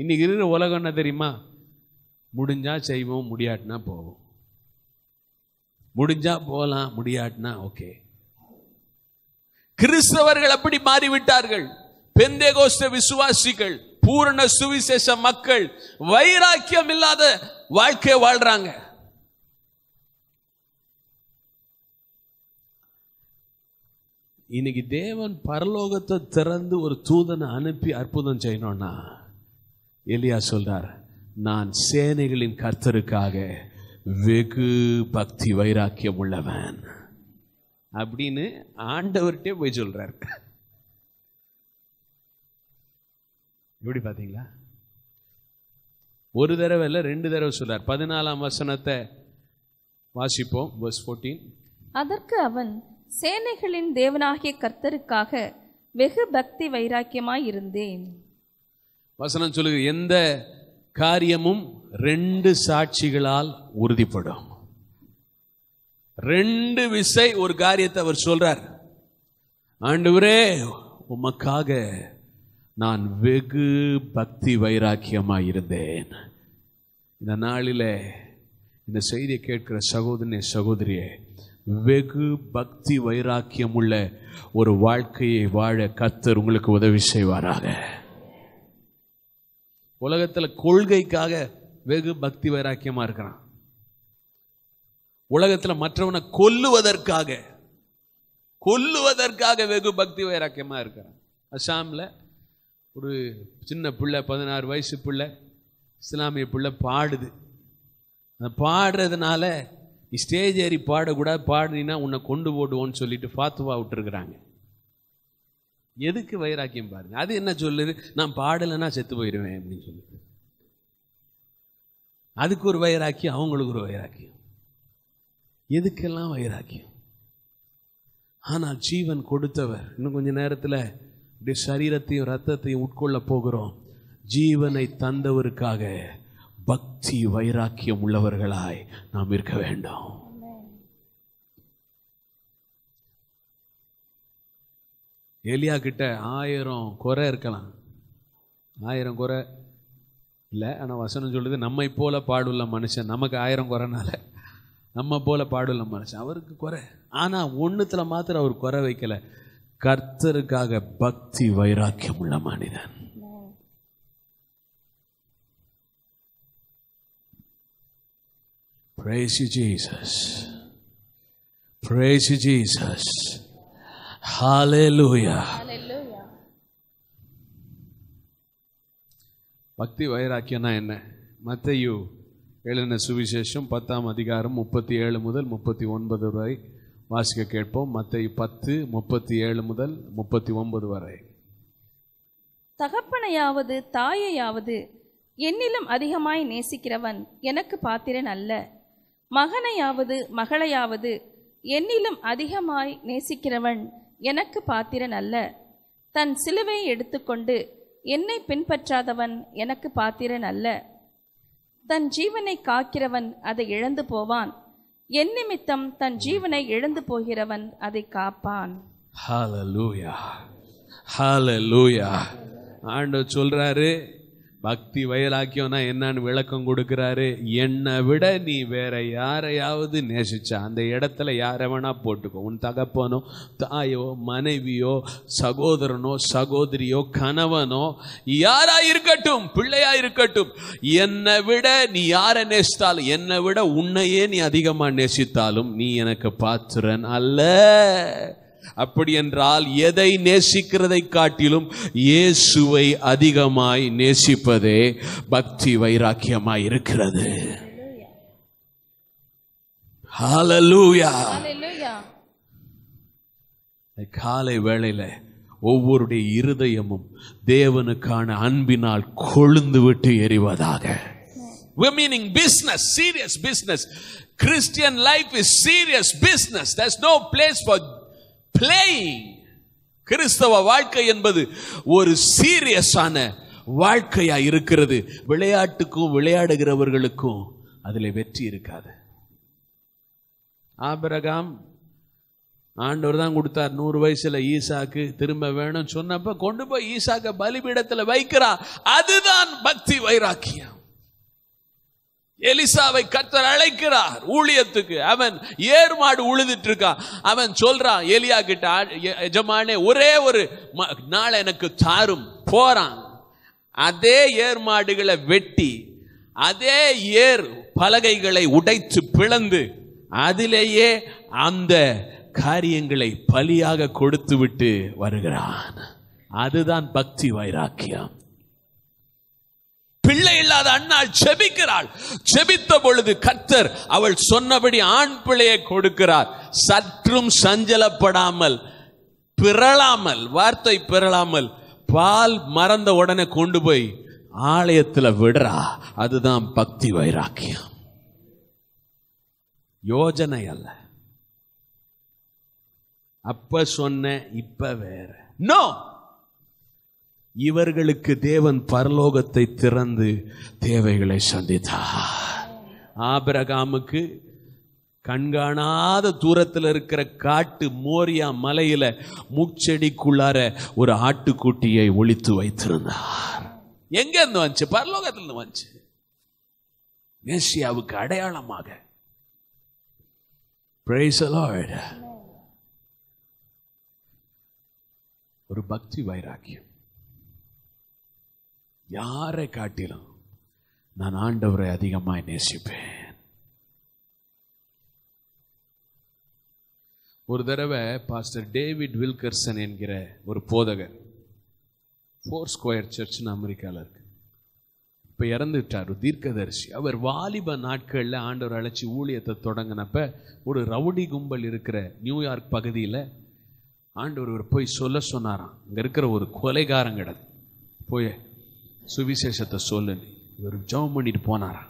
இன்றைக்கி இருக்கிற உலகம் என்ன தெரியுமா முடிஞ்சால் செய்வோம் முடியாட்டினா போவோம் முடிஞ்சால் போகலாம் முடியாட்டினா ஓகே கிறிஸ்தவர்கள் அப்படி மாறிவிட்டார்கள் பெந்தேகோஸ்த விசுவாசிகள் பூரண சுவிசேஷ மக்கள் வைராக்கியம் இல்லாத வாழ்க்கையை வாழ்றாங்க இன்னைக்கு தேவன் பரலோகத்தை திறந்து ஒரு தூதனை அனுப்பி அற்புதம் செய்யணும்னா எலியா சொல்றார் நான் சேனைகளின் கர்த்தருக்காக வெகு பக்தி வைராக்கியம் உள்ளவன் அப்படின்னு ஆண்டவர்கிட்டே போய் சொல்றார் எப்படி பாத்தீங்களா ஒரு தடவை இல்லை ரெண்டு தடவை சொல்றார் பதினாலாம் வசனத்தை வாசிப்போம் வர்ஸ் ஃபோர்டீன் அதற்கு அவன் சேனைகளின் தேவனாகிய கர்த்தருக்காக வெகு பக்தி வைராக்கியமாய் இருந்தேன் வசனம் சொல்லு எந்த காரியமும் ரெண்டு சாட்சிகளால் உறுதிப்படும் ரெண்டு விசை ஒரு காரியத்தை அவர் சொல்றார் ஆண்டவரே உமக்காக நான் வெகு பக்தி வைராக்கியமாக இருந்தேன் இந்த நாளில் இந்த செய்தியை கேட்கிற சகோதரனே சகோதரியே வெகு பக்தி வைராக்கியம் உள்ள ஒரு வாழ்க்கையை வாழ கத்தர் உங்களுக்கு உதவி செய்வாராக உலகத்தில் கொள்கைக்காக வெகு பக்தி வைராக்கியமாக இருக்கிறான் உலகத்தில் மற்றவனை கொல்லுவதற்காக கொல்லுவதற்காக வெகு பக்தி வைராக்கியமாக இருக்கிறான் அசாமில் ஒரு சின்ன பிள்ளை பதினாறு வயசு பிள்ளை இஸ்லாமிய பிள்ளை பாடுது அந்த பாடுறதுனால ஸ்டேஜ் ஏறி பாடக்கூடாது பாடினா உன்னை கொண்டு போடுவோன்னு சொல்லிட்டு ஃபாத்துவா விட்டுருக்குறாங்க எதுக்கு வைராக்கியம் பாருங்க அது என்ன சொல்லுது நான் பாடலைன்னா செத்து போயிடுவேன் அப்படின்னு சொல்லுது அதுக்கு ஒரு வைராக்கியம் அவங்களுக்கு ஒரு வைராக்கியம் எதுக்கெல்லாம் வைராக்கியம் ஆனால் ஜீவன் கொடுத்தவர் இன்னும் கொஞ்ச நேரத்தில் இப்படி சரீரத்தையும் ரத்தத்தையும் உட்கொள்ள போகிறோம் ஜீவனை தந்தவருக்காக பக்தி வைராக்கியம் உள்ளவர்களாய் நாம் இருக்க வேண்டும் எலியா கிட்ட ஆயிரம் குறை இருக்கலாம் ஆயிரம் குறை இல்லை ஆனால் வசனம் சொல்லுது நம்மை போல பாடுள்ள மனுஷன் நமக்கு ஆயிரம் குறைனால நம்ம போல பாடுள்ள மனுஷன் அவருக்கு குறை ஆனால் ஒன்றுத்தில் மாத்திரம் அவர் குறை வைக்கலை கர்த்தருக்காக பக்தி வைராக்கியம் உள்ள மனிதன் Praise you, Jesus. Praise you, Jesus. பக்தி வைராக்கியம்னா என்ன மத்தையு எழுதின சுவிசேஷம் பத்தாம் அதிகாரம் முப்பத்தி ஏழு முதல் முப்பத்தி ஒன்பது வரை வாசிக்க கேட்போம் மத்தையு பத்து முப்பத்தி ஏழு முதல் முப்பத்தி ஒன்பது வரை தகப்பனையாவது தாயையாவது என்னிலும் அதிகமாய் நேசிக்கிறவன் எனக்கு பாத்திரன் அல்ல மகனையாவது மகளையாவது என்னிலும் அதிகமாய் நேசிக்கிறவன் எனக்கு பாத்திரன் அல்ல தன் சிலுவையை எடுத்துக்கொண்டு என்னை பின்பற்றாதவன் எனக்கு பாத்திரன் அல்ல தன் ஜீவனை காக்கிறவன் அதை இழந்து போவான் என் நிமித்தம் தன் ஜீவனை இழந்து போகிறவன் அதை காப்பான் ஹாலலூயா ஹாலலூயா ஆண்டு சொல்றாரு பக்தி வைராக்கியம்னா என்னன்னு விளக்கம் கொடுக்குறாரு என்னை விட நீ வேற யாரையாவது நேசிச்சா அந்த இடத்துல யாரை வேணா போட்டுக்கோ உன் தகப்பனோ தாயோ மனைவியோ சகோதரனோ சகோதரியோ கணவனோ யாரா இருக்கட்டும் பிள்ளையா இருக்கட்டும் என்னை விட நீ யாரை நேசித்தாலும் என்னை விட உன்னையே நீ அதிகமாக நேசித்தாலும் நீ எனக்கு பாத்துறன் அல்ல அப்படி என்றால் எதை நேசிக்கிறதை காட்டிலும் இயேசுவை அதிகமாய் நேசிப்பதே பக்தி வைராக்கியமாய் இருக்கிறது காலை வேளையில ஒவ்வொருடைய இருதயமும் தேவனுக்கான அன்பினால் கொழுந்து விட்டு எரிவதாக meaning serious business Christian life is serious business no place for playing கிறிஸ்தவ வாழ்க்கை என்பது ஒரு சீரியஸான வாழ்க்கையா இருக்கிறது விளையாட்டுக்கும் விளையாடுகிறவர்களுக்கும் அதில் வெற்றி இருக்காது ஆபிரகாம் ஆண்டவர் தான் கொடுத்தார் நூறு வயசுல ஈசாக்கு திரும்ப வேணும்னு சொன்னப்ப கொண்டு போய் ஈசாக்க பலிபீடத்தில் வைக்கிறான் அதுதான் பக்தி வைராக்கியம் எலிசாவை கர்த்தர் அழைக்கிறார் ஊழியத்துக்கு அவன் ஏறுமாடு உழுதுட்டு இருக்கான் அவன் சொல்றான் எலியா கிட்ட எஜமானே ஒரே ஒரு நாளை எனக்கு தாரும் போறான் அதே ஏர் மாடுகளை வெட்டி அதே ஏர் பலகைகளை உடைத்து பிளந்து அதிலேயே அந்த காரியங்களை பலியாக கொடுத்து விட்டு வருகிறான் அதுதான் பக்தி வைராக்கியம் பிள்ளை இல்லாத அண்ணாள் செபிக்கிறாள் செபித்த பொழுது கத்தர் அவள் சொன்னபடி ஆண் பிள்ளையை கொடுக்கிறார் சற்றும் சஞ்சலப்படாமல் பிறளாமல் வார்த்தை பிறளாமல் பால் மறந்த உடனே கொண்டு போய் ஆலயத்தில் விடுறா அதுதான் பக்தி வைராக்கியம் யோஜனை அல்ல அப்ப சொன்ன இப்ப வேற நோ இவர்களுக்கு தேவன் பரலோகத்தை திறந்து தேவைகளை சந்தித்தார் ஆபிரகாமுக்கு கண்காணாத தூரத்தில் இருக்கிற காட்டு மோரியா மலையில முச்செடிக்குள்ளார ஒரு ஆட்டுக்குட்டியை ஒழித்து வைத்திருந்தார் எங்க இருந்து வந்துச்சு இருந்து வந்துச்சு மேசியாவுக்கு அடையாளமாக ஒரு பக்தி வைராக்கியம் யாரை காட்டிலும் நான் ஆண்டவரை அதிகமாக நேசிப்பேன் ஒரு தடவை பாஸ்டர் டேவிட் வில்கர்சன் என்கிற ஒரு போதகர் ஃபோர் ஸ்கொயர் சர்ச்னு அமெரிக்காவில் இருக்கு இப்போ இறந்துட்டார் தீர்க்கதரிசி அவர் வாலிப நாட்களில் ஆண்டவர் அழைச்சி ஊழியத்தை தொடங்கினப்ப ஒரு ரவுடி கும்பல் இருக்கிற நியூயார்க் பகுதியில் ஆண்டவர் போய் சொல்ல சொன்னாராம் இங்கே இருக்கிற ஒரு கொலைகாரங்கிடம் போய் சுவிசேஷத்தை சொல்லுன்னு இவர் ஜெபம் பண்ணிட்டு போனாரா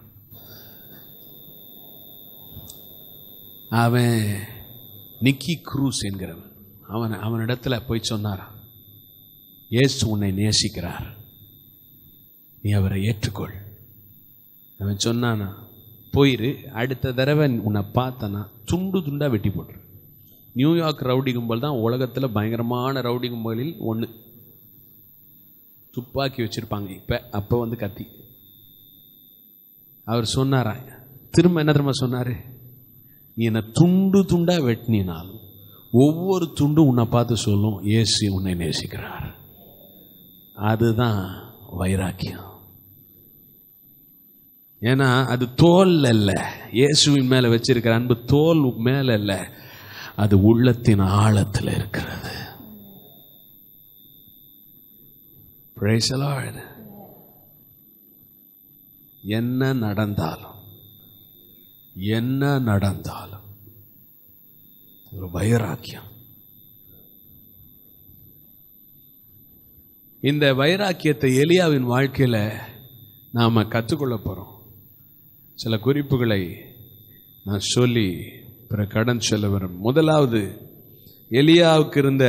அவன் நிக்கி குரூஸ் என்கிறவன் அவன் அவனிடத்துல போய் சொன்னாரா ஏசு உன்னை நேசிக்கிறார் நீ அவரை ஏற்றுக்கொள் அவன் சொன்னானா போயிரு அடுத்த தடவை உன்னை பார்த்தனா துண்டு துண்டாக வெட்டி போட்டுரு நியூயார்க் ரவுடி கும்பல் தான் உலகத்தில் பயங்கரமான ரவுடி கும்பலில் ஒன்று துப்பாக்கி வச்சுருப்பாங்க இப்போ அப்போ வந்து கத்தி அவர் சொன்னாரா திரும்ப என்ன திரும்ப சொன்னார் நீ என்னை துண்டு துண்டாக வெட்டினாலும் ஒவ்வொரு துண்டும் உன்னை பார்த்து சொல்லும் ஏசி உன்னை நேசிக்கிறார் அதுதான் வைராக்கியம் ஏன்னா அது தோல் அல்ல இயேசுவின் மேலே வச்சிருக்கிற அன்பு தோல் மேலே இல்லை அது உள்ளத்தின் ஆழத்தில் இருக்கிறது என்ன நடந்தாலும் என்ன நடந்தாலும் ஒரு வைராக்கியம் இந்த வைராக்கியத்தை எலியாவின் வாழ்க்கையில் நாம் கற்றுக்கொள்ள போகிறோம் சில குறிப்புகளை நான் சொல்லி பிற கடன் செல்ல வரும் முதலாவது எலியாவுக்கு இருந்த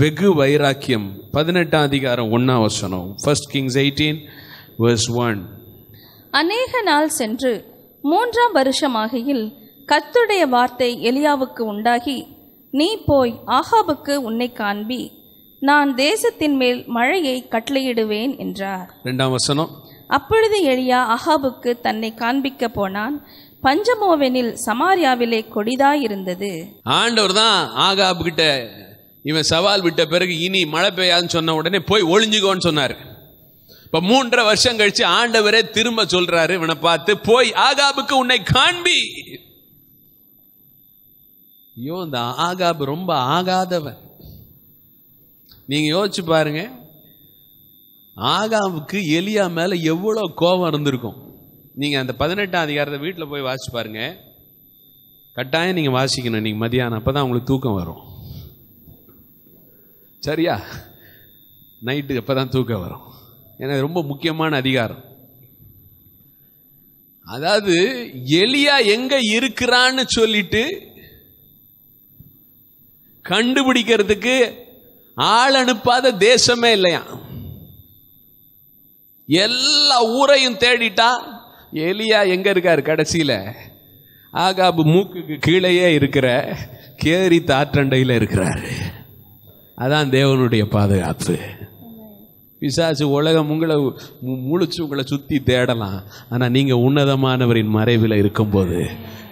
வெகு வைராக்கியம் பதினெட்டாம் அதிகாரம் ஒன்னாம் வசனம் first Kings eighteen verse one அநேக நாள் சென்று மூன்றாம் வருஷமாகையில் கத்துடைய வார்த்தை எலியாவுக்கு உண்டாகி நீ போய் ஆகாபுக்கு உன்னை காண்பி நான் தேசத்தின் மேல் மழையை கட்டளையிடுவேன் என்றார் இரண்டாம் வசனம் அப்பொழுது எளியா அகாபுக்கு தன்னை காண்பிக்க போனான் பஞ்சமோவெனில் சமாரியாவிலே கொடிதாயிருந்தது ஆண்டவர் தான் ஆகாபு கிட்ட இவன் சவால் விட்ட பிறகு இனி மழை பெய்யாதுன்னு சொன்ன உடனே போய் ஒளிஞ்சுக்கோன்னு சொன்னார் இப்போ மூன்றரை வருஷம் கழிச்சு ஆண்டவரே திரும்ப சொல்றாரு இவனை பார்த்து போய் ஆகாபுக்கு உன்னை காண்பி ஐயோ இந்த ஆகாபு ரொம்ப ஆகாதவன் நீங்கள் யோசிச்சு பாருங்க ஆகாவுக்கு எலியா மேலே எவ்வளோ கோபம் இருந்திருக்கும் நீங்கள் அந்த பதினெட்டாம் அதிகாரத்தை வீட்டில் போய் வாசிச்சு பாருங்க கட்டாயம் நீங்கள் வாசிக்கணும் நீங்கள் மதியானம் அப்போ தான் உங்களுக்கு தூக்கம் வரும் சரியா நைட்டு அப்போ தான் தூக்கம் வரும் ஏன்னா ரொம்ப முக்கியமான அதிகாரம் அதாவது எலியா எங்க இருக்கிறான்னு சொல்லிட்டு கண்டுபிடிக்கிறதுக்கு ஆள் அனுப்பாத தேசமே இல்லையா எல்லா ஊரையும் தேடிட்டா எலியா எங்க இருக்காரு கடைசியில ஆகாபு மூக்குக்கு கீழேயே இருக்கிற கேரி தாற்றண்டையில் இருக்கிறாரு அதான் தேவனுடைய பாதுகாப்பு விசாசி உலகம் உங்களை முழிச்சு உங்களை சுத்தி தேடலாம் ஆனா நீங்க உன்னதமானவரின் மறைவில் இருக்கும்போது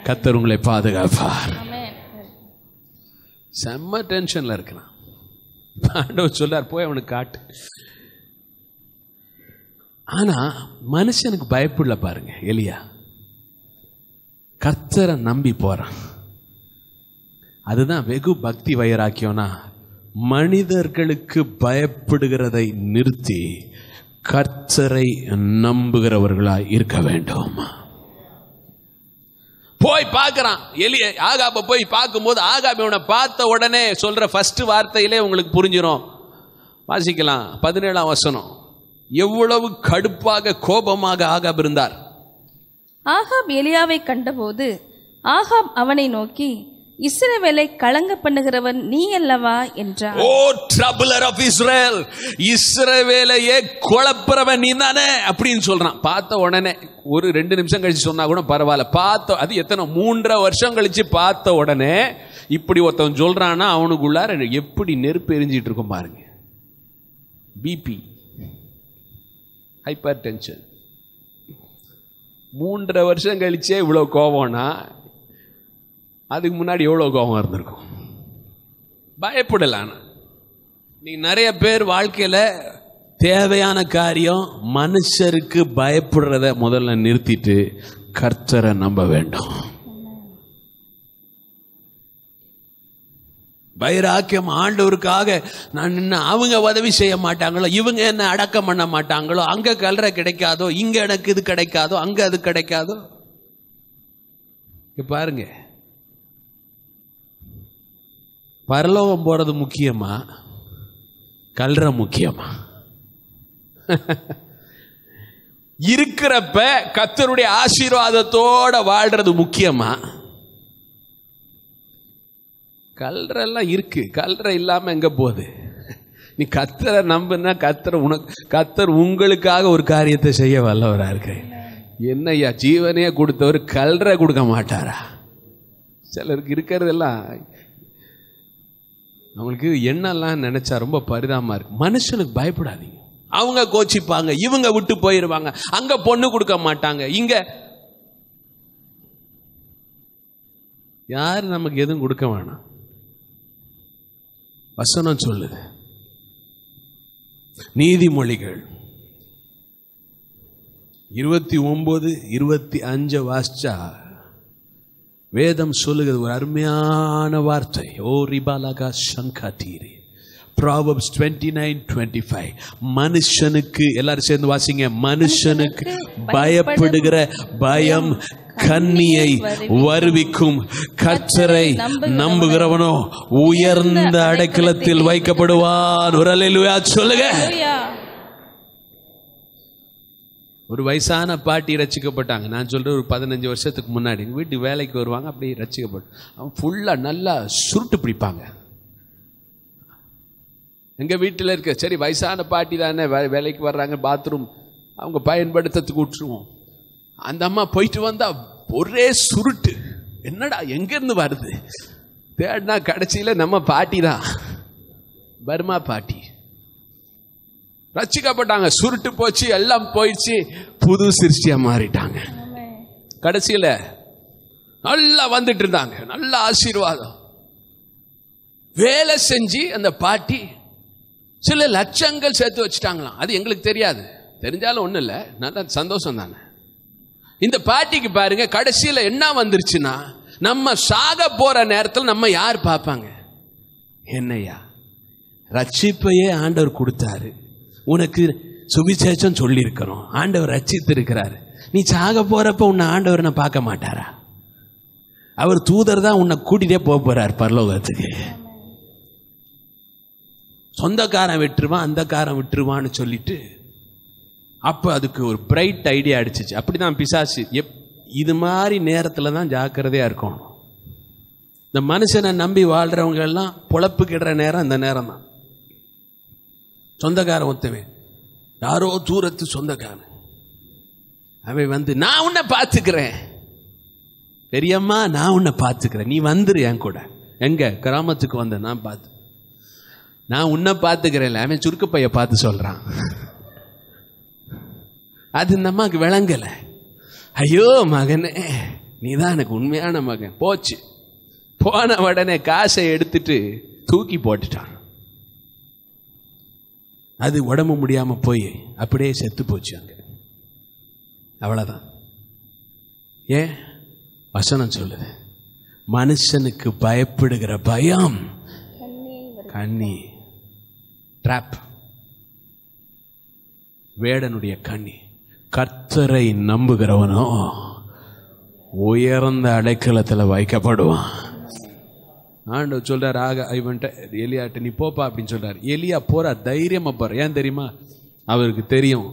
கத்தர் உங்களை பாதுகாப்பார் செம்ம டென்ஷன்ல இருக்கலாம் ஆண்டவர் சொல்லார் போய் அவனுக்கு காட்டு ஆனா மனுஷனுக்கு பயப்புள்ள பாருங்க எலியா கத்தரை நம்பி போறான் அதுதான் வெகு பக்தி வைராக்கியம்னா மனிதர்களுக்கு பயப்படுகிறதை நிறுத்தி கர்த்தரை நம்புகிறவர்களாய் இருக்க வேண்டும் போய் பார்க்கறான் எலிய ஆகாப போய் பார்க்கும்போது ஆகாபி அவனை பார்த்த உடனே சொல்ற ஃபர்ஸ்ட் வார்த்தையிலே உங்களுக்கு புரிஞ்சிடும் வாசிக்கலாம் பதினேழாம் வசனம் எவ்வளவு கடுப்பாக கோபமாக ஆகாப் இருந்தார் ஆகாப் எலியாவை கண்டபோது ஆகாப் அவனை நோக்கி இஸ்ரவேலை கலங்க பண்ணுகிறவன் நீ அல்லவா என்றார் ஓ ட்ரபிளர் ஆஃப் இஸ்ரேல் இஸ்ரவேலையே குழப்புறவன் நீ தானே அப்படின்னு சொல்றான் பார்த்த உடனே ஒரு ரெண்டு நிமிஷம் கழிச்சு சொன்னா கூட பரவாயில்ல பார்த்த அது எத்தனை மூன்றரை வருஷம் கழிச்சு பார்த்த உடனே இப்படி ஒருத்தன் சொல்றான்னா அவனுக்குள்ளார எப்படி நெருப்பு எரிஞ்சிட்டு இருக்கும் பாருங்க பிபி ஹைப்பர் டென்ஷன் மூன்றரை வருஷம் கழிச்சே இவ்வளோ கோபம்னா அதுக்கு முன்னாடி எவ்வளோ கோபம் இருந்திருக்கும் பயப்படலை நீ நிறைய பேர் வாழ்க்கையில் தேவையான காரியம் மனுஷருக்கு பயப்படுறத முதல்ல நிறுத்திட்டு கர்த்தரை நம்ப வேண்டும் பைராக்கியம் ஆண்டவருக்காக நான் நின்று அவங்க உதவி செய்ய மாட்டாங்களோ இவங்க என்ன அடக்கம் பண்ண மாட்டாங்களோ அங்கே கல்ற கிடைக்காதோ இங்கே எனக்கு இது கிடைக்காதோ அங்கே அது கிடைக்காதோ பாருங்க பரலோகம் போகிறது முக்கியமா கல்ற முக்கியமா இருக்கிறப்ப கத்தருடைய ஆசீர்வாதத்தோட வாழ்றது முக்கியமா கல்றெல்லாம் இருக்கு கல்ற இல்லாமல் எங்கே போகுது நீ கத்தரை நம்புனா கத்தரை உனக்கு கத்தர் உங்களுக்காக ஒரு காரியத்தை செய்ய வல்லவரா இருக்கிறேன் என்னையா ஜீவனையே கொடுத்தவர் கல்ற கொடுக்க மாட்டாரா சிலருக்கு இருக்கிறதெல்லாம் அவங்களுக்கு என்னெல்லாம் நினச்சா ரொம்ப பரிதாமா இருக்குது மனுஷனுக்கு பயப்படாதீங்க அவங்க கோச்சிப்பாங்க இவங்க விட்டு போயிடுவாங்க அங்கே பொண்ணு கொடுக்க மாட்டாங்க இங்கே யார் நமக்கு எதுவும் கொடுக்க வேணாம் வசனம் சொல்லுது நீதிமொழிகள் இருபத்தி ஒன்பது இருபத்தி அஞ்சு வாசிச்சா வேதம் சொல்லுகிறது ஒரு அருமையான வார்த்தை ஓ ரிபாலகா சங்கா தீரே Proverbs twenty nine twenty five மனுஷனுக்கு எல்லாரும் சேர்ந்து வாசிங்க மனுஷனுக்கு பயப்படுகிற பயம் கன்னியை வருவிக்கும் கச்சரை நம்புகிறவனோ உயர்ந்த அடைக்கலத்தில் வைக்கப்படுவான் உரலில் சொல்லுங்க ஒரு வயசான பாட்டி ரசிக்கப்பட்டாங்க நான் சொல்கிறேன் ஒரு பதினஞ்சு வருஷத்துக்கு முன்னாடி எங்கள் வீட்டு வேலைக்கு வருவாங்க அப்படி ரசிக்கப்பட்டு அவங்க ஃபுல்லாக நல்லா சுருட்டு பிடிப்பாங்க எங்கள் வீட்டில் இருக்க சரி வயசான பாட்டி தானே வே வேலைக்கு வர்றாங்க பாத்ரூம் அவங்க பயன்படுத்துறதுக்கு விட்டுருவோம் அந்த அம்மா போயிட்டு வந்தால் ஒரே சுருட்டு என்னடா எங்கேருந்து வருது தேடினா கடைசியில் நம்ம பாட்டி தான் பர்மா பாட்டி ரச்சிக்கப்பட்டாங்க சுருட்டு போச்சு எல்லாம் போயிடுச்சு புது சிருஷ்டியா மாறிட்டாங்க கடைசியில நல்லா வந்துட்டு இருந்தாங்க நல்ல ஆசீர்வாதம் வேலை செஞ்சு அந்த பாட்டி சில லட்சங்கள் சேர்த்து வச்சுட்டாங்களாம் அது எங்களுக்கு தெரியாது தெரிஞ்சாலும் ஒன்றும் இல்லை நல்லா சந்தோஷம் தானே இந்த பாட்டிக்கு பாருங்க கடைசியில் என்ன வந்துருச்சுன்னா நம்ம சாக போற நேரத்தில் நம்ம யார் பார்ப்பாங்க என்னையா ரட்சிப்பையே ஆண்டவர் கொடுத்தாரு உனக்கு சுவிசேஷம் சொல்லியிருக்கிறோம் ஆண்டவர் ரச்சித்திருக்கிறார் நீ சாக போகிறப்ப உன்னை ஆண்டவர் நான் பார்க்க மாட்டாரா அவர் தூதர் தான் உன்னை கூட்டிகிட்டே போக போகிறார் பரலோகத்துக்கு சொந்தக்காரன் விட்டுருவான் அந்த விட்டுருவான்னு சொல்லிட்டு அப்போ அதுக்கு ஒரு பிரைட் ஐடியா அடிச்சிச்சு அப்படி தான் பிசாசு எப் இது மாதிரி நேரத்தில் தான் ஜாக்கிரதையாக இருக்கணும் இந்த மனுஷனை நம்பி வாழ்கிறவங்க எல்லாம் பொழப்பு கிடுற நேரம் இந்த நேரம் தான் சொந்தக்காரன் ஒத்தவன் யாரோ தூரத்து சொந்தக்காரன் அவன் வந்து நான் உன்னை பார்த்துக்கிறேன் பெரியம்மா நான் உன்னை பார்த்துக்கிறேன் நீ வந்துரு என் கூட எங்க கிராமத்துக்கு வந்த நான் பார்த்து நான் உன்னை பார்த்துக்கிறேன்ல அவன் சுருக்க பைய பார்த்து சொல்றான் அது இந்த அம்மாவுக்கு விளங்கலை ஐயோ மகனே நீ தான் எனக்கு உண்மையான மகன் போச்சு போன உடனே காசை எடுத்துட்டு தூக்கி போட்டுட்டான் அது உடம்பு முடியாமல் போய் அப்படியே செத்து போச்சு அங்கே அவ்வளோதான் ஏன் வசனம் சொல்லுது மனுஷனுக்கு பயப்படுகிற பயம் கண்ணி ட்ராப் வேடனுடைய கண்ணி கர்த்தரை நம்புகிறவனோ உயர்ந்த அடைக்கலத்தில் வைக்கப்படுவான் ஆண்டவர் சொல்கிறார் ஆக இவன்ட்ட எலியாட்ட நீ போப்பா அப்படின்னு சொல்கிறார் எலியா போகிறா தைரியமாக போகிற ஏன் தெரியுமா அவருக்கு தெரியும்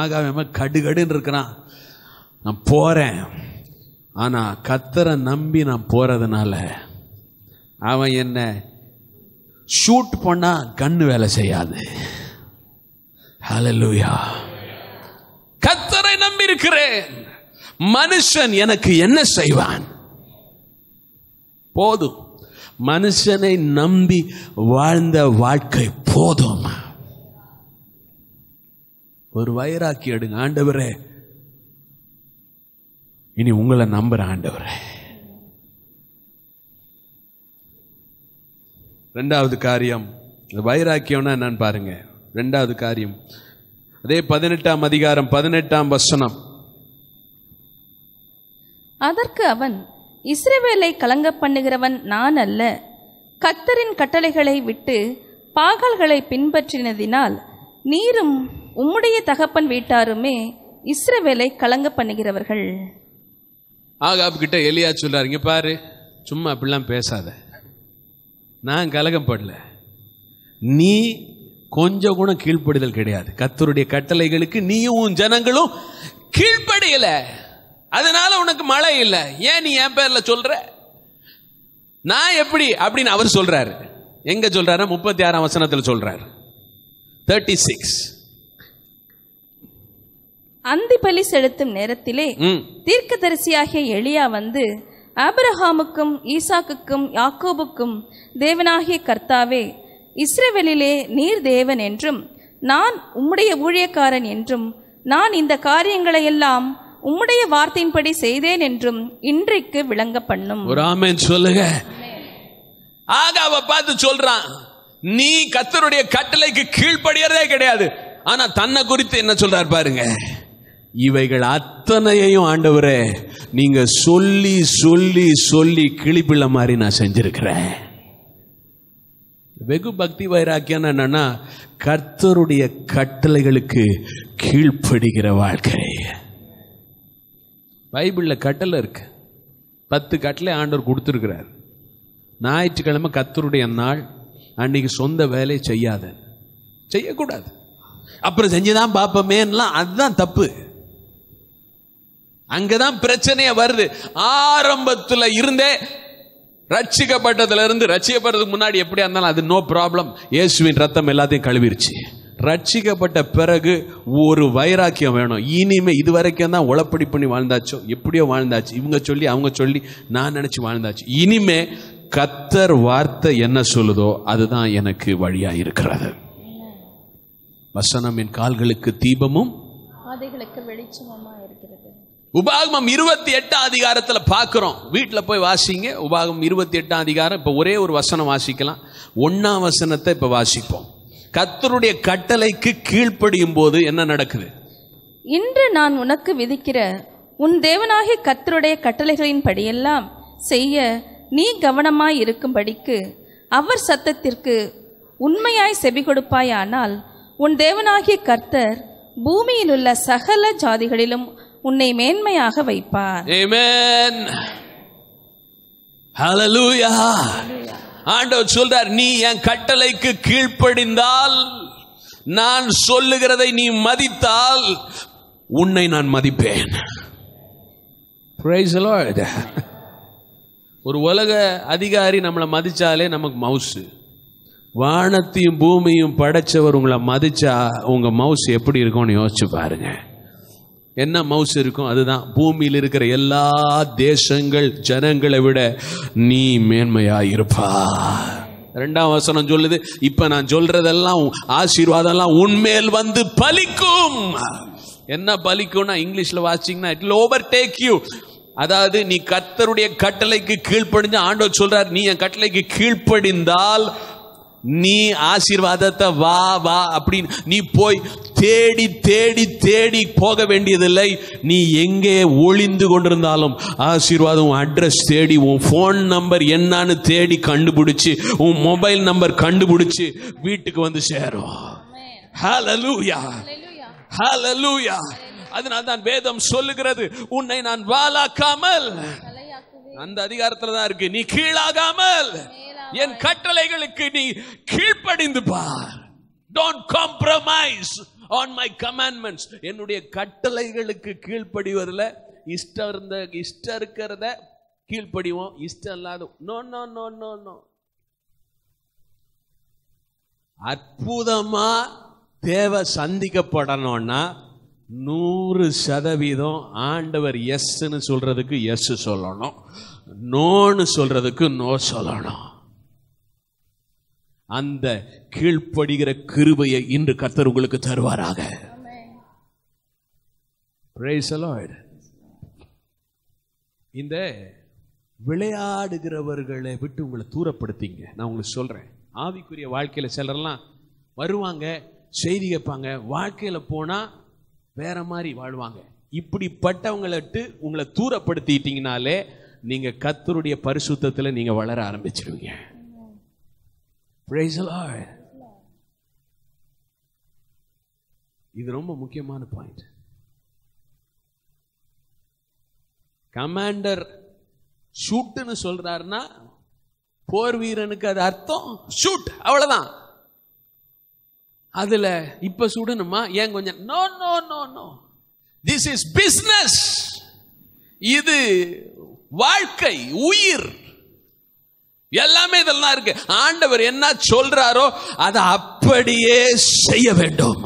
ஆகாவே கடு கடுகடுன்னு இருக்கிறான் நான் போகிறேன் ஆனால் கத்தரை நம்பி நான் போகிறதுனால அவன் என்ன ஷூட் பண்ணால் கண்ணு வேலை செய்யாது ஹலலூயா கத்தரை நம்பி இருக்கிறேன் மனுஷன் எனக்கு என்ன செய்வான் போதும் மனுஷனை நம்பி வாழ்ந்த வாழ்க்கை போதும் ஒரு வயராக்கி எடுங்க ஆண்டவரே இனி உங்களை நம்புற ஆண்டவரே ரெண்டாவது காரியம் இந்த வைராக்கியம்னா என்னன்னு பாருங்க ரெண்டாவது காரியம் அதே பதினெட்டாம் அதிகாரம் பதினெட்டாம் வசனம் அதற்கு அவன் இஸ்ரவேலை கலங்க பண்ணுகிறவன் நான் அல்ல கத்தரின் கட்டளைகளை விட்டு பாகல்களை பின்பற்றினதினால் நீரும் உம்முடைய தகப்பன் வீட்டாருமே இஸ்ரவேலை கலங்க பண்ணுகிறவர்கள் ஆகாப் கிட்ட எலியா இங்க பாரு சும்மா அப்படிலாம் பேசாத நான் கலகப்படல நீ கொஞ்சம் கூட கீழ்ப்படுதல் கிடையாது கத்தருடைய கட்டளைகளுக்கு நீயும் ஜனங்களும் கீழ்ப்படையலை அதனால உனக்கு மழை இல்லை ஏன் நீ என் பேர்ல சொல்ற நான் எப்படி அப்படின்னு அவர் சொல்றாரு எங்க சொல்றாரு முப்பத்தி ஆறாம் வசனத்தில் சொல்றாரு தேர்ட்டி சிக்ஸ் அந்தி பலி செலுத்தும் நேரத்திலே தீர்க்க தரிசியாகிய எளியா வந்து ஆபரஹாமுக்கும் ஈசாக்குக்கும் யாக்கோபுக்கும் தேவனாகிய கர்த்தாவே இஸ்ரேவெலிலே நீர் தேவன் என்றும் நான் உம்முடைய ஊழியக்காரன் என்றும் நான் இந்த காரியங்களையெல்லாம் உம்முடைய வார்த்தையின்படி செய்தேன் என்றும் இன்றைக்கு விளங்க பண்ணும் ஒரு ஆமேன் சொல்லுங்க அவ பார்த்து சொல்றான் நீ கத்தருடைய கட்டளைக்கு கீழ்ப்படுகிறதே கிடையாது ஆனா தன்னை குறித்து என்ன சொல்றாரு பாருங்க இவைகள் அத்தனையையும் ஆண்டவரே நீங்க சொல்லி சொல்லி சொல்லி கிளிப்பிள்ள மாதிரி நான் செஞ்சிருக்கிறேன் வெகு பக்தி வைராக்கியம் என்னன்னா கர்த்தருடைய கட்டளைகளுக்கு கீழ்ப்படுகிற வாழ்க்கை பைபிளில் கட்டளை இருக்கு பத்து கட்டளை ஆண்டவர் கொடுத்துருக்கிறார் ஞாயிற்றுக்கிழமை கத்தருடைய நாள் அன்னைக்கு சொந்த வேலையை செய்யாத செய்யக்கூடாது அப்புறம் செஞ்சுதான் பார்ப்போமேலாம் அதுதான் தப்பு அங்கதான் பிரச்சனையே வருது ஆரம்பத்தில் இருந்தே ரட்சிக்கப்பட்டதுல இருந்து ரட்சிக்கப்படுறதுக்கு முன்னாடி எப்படியா இருந்தாலும் அது நோ ப்ராப்ளம் இயேசுவின் ரத்தம் எல்லாத்தையும் கழுவிருச்சு ரட்சிக்கப்பட்ட பிறகு ஒரு வைராக்கியம் வேணும் இனிமே இது வரைக்கும் தான் உழப்படி பண்ணி வாழ்ந்தாச்சோ எப்படியோ வாழ்ந்தாச்சு இவங்க சொல்லி அவங்க சொல்லி நான் நினச்சி வாழ்ந்தாச்சு இனிமே கத்தர் வார்த்தை என்ன சொல்லுதோ அதுதான் எனக்கு வழியாக இருக்கிறது வசனம் என் கால்களுக்கு தீபமும் உபாகமம் இருபத்தி எட்டாம் அதிகாரத்தில் பார்க்குறோம் வீட்டில் போய் வாசிங்க உபாகமம் இருபத்தி எட்டாம் அதிகாரம் இப்போ ஒரே ஒரு வசனம் வாசிக்கலாம் ஒன்றாம் வசனத்தை இப்போ வாசிப்போம் கத்தருடைய கட்டளைக்கு கீழ்ப்படியும் போது என்ன நடக்குது இன்று நான் உனக்கு விதிக்கிற உன் தேவனாகி கத்தருடைய கட்டளைகளின் படியெல்லாம் செய்ய நீ கவனமாய் இருக்கும்படிக்கு அவர் சத்தத்திற்கு உண்மையாய் செவி கொடுப்பாயானால் உன் தேவனாகிய கர்த்தர் பூமியில் உள்ள சகல ஜாதிகளிலும் உன்னை மேன்மையாக வைப்பார் ஆண்டவர் சொல்றார் நீ என் கட்டளைக்கு கீழ்ப்படிந்தால் நான் சொல்லுகிறதை நீ மதித்தால் உன்னை நான் மதிப்பேன் ஒரு உலக அதிகாரி நம்மளை மதிச்சாலே நமக்கு மவுசு வானத்தையும் பூமியும் படைச்சவர் உங்களை மதிச்சா உங்க மவுஸ் எப்படி இருக்கும்னு யோசிச்சு பாருங்க என்ன மவுஸ் இருக்கும் அதுதான் பூமியில் இருக்கிற எல்லா தேசங்கள் ஜனங்களை விட நீ மேன்மையாயிருப்பா ரெண்டாம் வசனம் சொல்லுது இப்ப நான் சொல்றதெல்லாம் ஆசீர்வாதம்லாம் உன்மேல் வந்து பலிக்கும் என்ன பலிக்கும்னா இங்கிலீஷ்ல வாசிங்கன்னா இட் ஓவர் டேக் யூ அதாவது நீ கத்தருடைய கட்டளைக்கு கீழ்ப்படிஞ்சு ஆண்டவர் சொல்றார் நீ என் கட்டளைக்கு கீழ்ப்படிந்தால் நீ ஆசீர்வாதத்தை வா வா அப்படின்னு நீ போய் தேடி தேடி தேடி போக வேண்டியதில்லை நீ எங்கே ஒளிந்து கொண்டிருந்தாலும் ஆசீர்வாதம் அட்ரஸ் தேடி உன் ஃபோன் நம்பர் என்னன்னு தேடி கண்டுபிடிச்சு உன் மொபைல் நம்பர் கண்டுபிடிச்சு வீட்டுக்கு வந்து சேரும் ஹலலூயா ஹலலூயா அதனால தான் வேதம் சொல்லுகிறது உன்னை நான் வாலாக்காமல் அந்த அதிகாரத்தில் தான் இருக்கு நீ கீழாகாமல் என் கட்டளைகளுக்கு நீ கீழ்ப்படிந்து பார் don't compromise on my commandments என்னுடைய கட்டளைகளுக்கு கீழ்ப்படிவதில் இஷ்டம் இருந்த இஷ்டம் இருக்கிறத கீழ்ப்படிவோம் இஷ்டம் இல்லாத no no no no no அற்புதமா தேவை சந்திக்கப்படணும்னா நூறு சதவீதம் ஆண்டவர் எஸ்ன்னு சொல்றதுக்கு எஸ் சொல்லணும் நோன்னு சொல்றதுக்கு நோ சொல்லணும் அந்த கீழ்ப்படுகிற கிருபையை இன்று கர்த்தர் உங்களுக்கு தருவாராக இந்த விளையாடுகிறவர்களை விட்டு உங்களை தூரப்படுத்திங்க நான் உங்களுக்கு சொல்கிறேன் ஆவிக்குரிய வாழ்க்கையில் சிலர்லாம் வருவாங்க செய்தி கேட்பாங்க வாழ்க்கையில் போனால் வேற மாதிரி வாழ்வாங்க இப்படிப்பட்டவங்களை விட்டு உங்களை தூரப்படுத்திட்டீங்கனாலே நீங்கள் கத்தருடைய பரிசுத்தத்தில் நீங்கள் வளர ஆரம்பிச்சிருவீங்க Praise இது ரொம்ப முக்கியமான பாயிண்ட் கமாண்டர் ஷூட்டுன்னு சொல்றாருன்னா போர் வீரனுக்கு அது அர்த்தம் ஷூட் அவ்வளவுதான் அதுல இப்ப சுடணுமா ஏன் கொஞ்சம் no no no no this is business இது வாழ்க்கை உயிர் எல்லாமே இதெல்லாம் இருக்கு ஆண்டவர் என்ன சொல்றாரோ அதை அப்படியே செய்ய வேண்டும்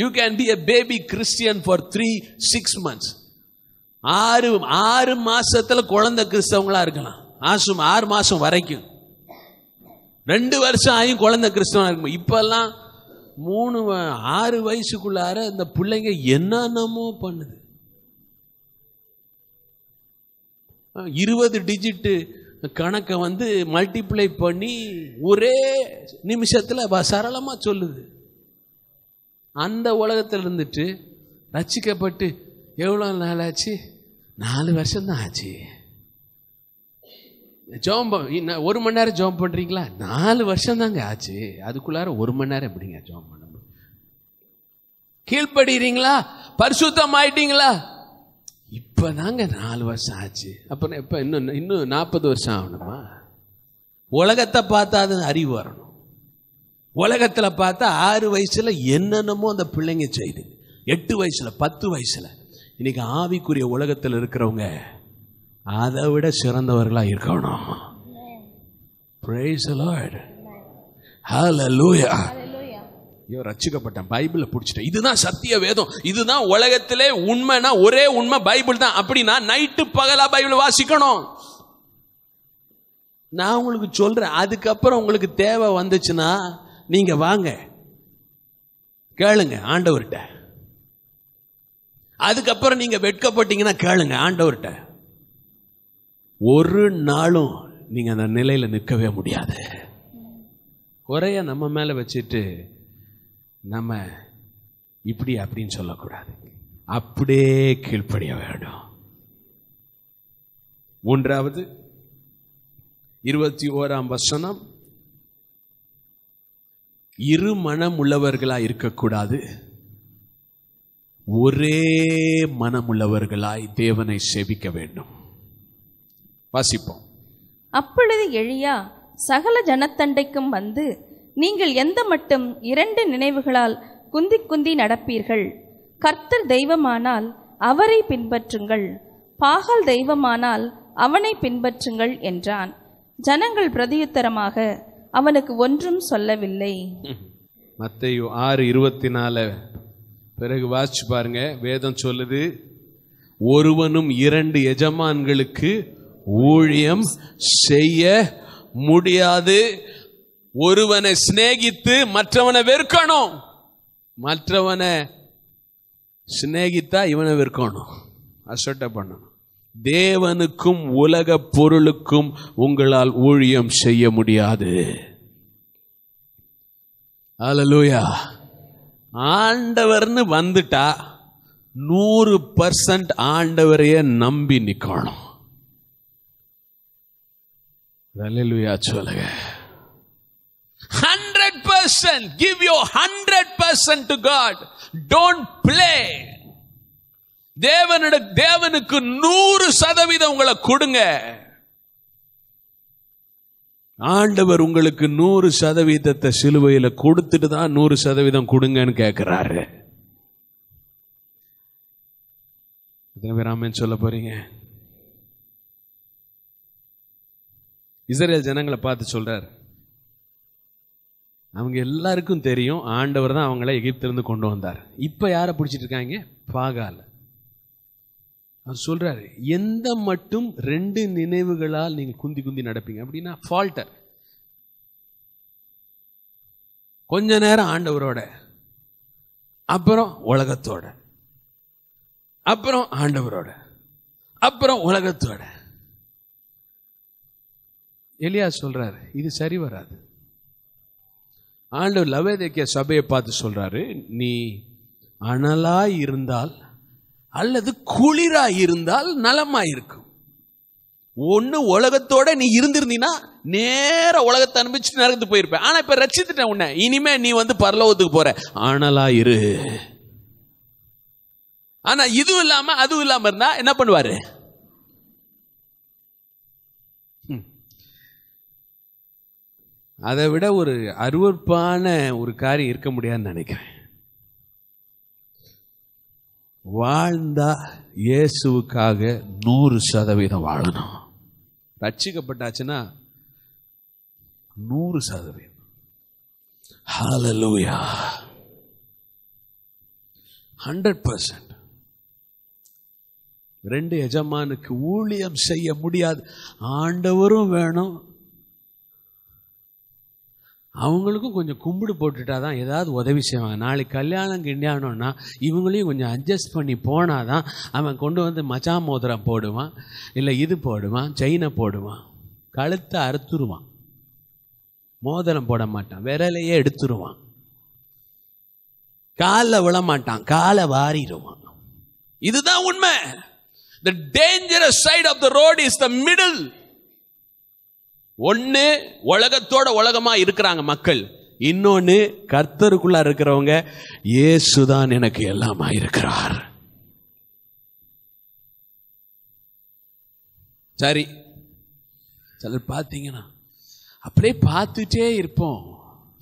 you can be a baby Christian for three six months ஆறு ஆறு மாசத்துல குழந்தை கிறிஸ்தவங்களா இருக்கலாம் மாசம் ஆறு மாசம் வரைக்கும் ரெண்டு வருஷம் ஆயும் குழந்தை கிறிஸ்தவனா இருக்கும் இப்பெல்லாம் மூணு ஆறு வயசுக்குள்ளார இந்த பிள்ளைங்க என்னென்னமோ பண்ணுது இருபது டிஜிட்டு கணக்கை வந்து மல்டிப்ளை பண்ணி ஒரே நிமிஷத்தில் சரளமாக சொல்லுது அந்த உலகத்தில் இருந்துட்டு ரசிக்கப்பட்டு எவ்வளோ நாள் ஆச்சு நாலு வருஷம்தான் ஆச்சு ஜோம்ப ஒரு மணி நேரம் ஜோம் பண்ணுறீங்களா நாலு வருஷம் தாங்க ஆச்சு அதுக்குள்ளார ஒரு மணி நேரம் எப்படிங்க ஜோம் பண்ண முடியும் கீழ்ப்படுறீங்களா பரிசுத்தம் ஆயிட்டீங்களா இப்பதாங்க நாலு வருஷம் ஆச்சு அப்புறம் எப்போ இன்னும் இன்னும் நாற்பது வருஷம் ஆகணுமா உலகத்தை பார்த்தா அது அறிவு வரணும் உலகத்தில் பார்த்தா ஆறு வயசில் என்னென்னமோ அந்த பிள்ளைங்க செய்து எட்டு வயசில் பத்து வயசில் இன்னைக்கு ஆவிக்குரிய உலகத்தில் இருக்கிறவங்க அதை விட சிறந்தவர்களாக இருக்கணும் ப்ரைஸ் லார்ட் ஹலோ லூயா ஐயோ ரச்சிக்கப்பட்டேன் பைபிளை பிடிச்சிட்டேன் இதுதான் சத்திய வேதம் இதுதான் உலகத்திலே உண்மைனா ஒரே உண்மை பைபிள் தான் அப்படின்னா நைட்டு பகலா பைபிள் வாசிக்கணும் நான் உங்களுக்கு சொல்றேன் அதுக்கப்புறம் உங்களுக்கு தேவை வந்துச்சுன்னா நீங்க வாங்க கேளுங்க ஆண்டவர்கிட்ட அதுக்கப்புறம் நீங்க வெட்கப்பட்டீங்கன்னா கேளுங்க ஆண்டவர்கிட்ட ஒரு நாளும் நீங்க அந்த நிலையில நிற்கவே முடியாது குறைய நம்ம மேல வச்சுட்டு நம்ம இப்படி அப்படின்னு சொல்லக்கூடாது அப்படியே கீழ்ப்படிய வேண்டும் மூன்றாவது இருபத்தி ஓராம் வசனம் இரு மனம் உள்ளவர்களா இருக்கக்கூடாது ஒரே மனமுள்ளவர்களாய் தேவனை சேவிக்க வேண்டும் வாசிப்போம் அப்பொழுது எழியா சகல ஜனத்தண்டைக்கும் வந்து நீங்கள் எந்த மட்டும் இரண்டு நினைவுகளால் குந்தி குந்தி நடப்பீர்கள் கர்த்தர் தெய்வமானால் அவரை பின்பற்றுங்கள் பாகல் தெய்வமானால் அவனை பின்பற்றுங்கள் என்றான் ஜனங்கள் பிரதியுத்தரமாக அவனுக்கு ஒன்றும் சொல்லவில்லை மத்தையோ ஆறு இருபத்தி நாலு பிறகு வாசிச்சு பாருங்க வேதம் சொல்லுது ஒருவனும் இரண்டு எஜமான்களுக்கு ஊழியம் செய்ய முடியாது ஒருவனை சிநேகித்து மற்றவனை வெறுக்கணும் மற்றவனை சிநேகித்தா இவனை வெறுக்கணும் அசட்டை பண்ணணும் தேவனுக்கும் உலக பொருளுக்கும் உங்களால் ஊழியம் செய்ய முடியாது அலலூயா ஆண்டவர்னு வந்துட்டா நூறு பர்சன்ட் ஆண்டவரைய நம்பி நிற்கணும் அலலுயா சொல்லுங்க hundred percent give your hundred percent to God don't play தேவனோட தேவனுக்கு நூறு சதவீதம் உங்களை கொடுங்க ஆண்டவர் உங்களுக்கு நூறு சதவீதத்தை சிலுவையில கொடுத்துட்டு தான் நூறு சதவீதம் கொடுங்கன்னு கேட்கிறாரு சொல்ல போறீங்க இஸ்ரேல் ஜனங்களை பார்த்து சொல்றாரு அவங்க எல்லாருக்கும் தெரியும் ஆண்டவர் தான் அவங்கள எகிப்திலிருந்து கொண்டு வந்தார் இப்போ யாரை பிடிச்சிட்டு இருக்காங்க பாகால அவர் சொல்கிறாரு எந்த மட்டும் ரெண்டு நினைவுகளால் நீங்கள் குந்தி குந்தி நடப்பீங்க அப்படின்னா ஃபால்ட்டர் கொஞ்ச நேரம் ஆண்டவரோட அப்புறம் உலகத்தோட அப்புறம் ஆண்டவரோட அப்புறம் உலகத்தோட எலியா சொல்றாரு இது சரி வராது ஆண்டவர் லவேதேக்கிய சபையை பார்த்து சொல்கிறாரு நீ அனலாய் இருந்தால் அல்லது குளிராய் இருந்தால் நலமாக இருக்கும் ஒன்று உலகத்தோட நீ இருந்திருந்தீங்கன்னா நேர உலகத்தை அனுப்பிச்சு நடந்து போயிருப்பேன் ஆனால் இப்போ ரசித்துட்டேன் உன்னை இனிமே நீ வந்து பரலோகத்துக்கு போற ஆனலா இரு ஆனால் இதுவும் இல்லாமல் அதுவும் இல்லாமல் இருந்தால் என்ன பண்ணுவார் அதை விட ஒரு அருவறுப்பான ஒரு காரியம் இருக்க முடியாதுன்னு நினைக்கிறேன் வாழ்ந்தா இயேசுவுக்காக நூறு சதவீதம் வாழணும் ரட்சிக்கப்பட்டாச்சுன்னா நூறு சதவீதம் ஹாலலூயா ஹண்ட்ரட் பர்சன்ட் ரெண்டு எஜமானுக்கு ஊழியம் செய்ய முடியாது ஆண்டவரும் வேணும் அவங்களுக்கும் கொஞ்சம் கும்பிடு போட்டுட்டா தான் ஏதாவது உதவி செய்வாங்க நாளைக்கு கல்யாணம் கிண்டியானோன்னா இவங்களையும் கொஞ்சம் அட்ஜஸ்ட் பண்ணி போனால் தான் அவன் கொண்டு வந்து மச்சா மோதிரம் போடுவான் இல்லை இது போடுவான் செயினை போடுவான் கழுத்தை அறுத்துருவான் மோதிரம் போட மாட்டான் விரலையே எடுத்துருவான் காலில் விழமாட்டான் காலை வாரிடுவான் இதுதான் உண்மை the dangerous side of the road is the middle ஒன்று உலகத்தோட உலகமாக இருக்கிறாங்க மக்கள் இன்னொன்று கர்த்தருக்குள்ள இருக்கிறவங்க இயேசுதான் எனக்கு எல்லாமா இருக்கிறார் சரி சிலர் பார்த்தீங்கன்னா அப்படியே பார்த்துட்டே இருப்போம்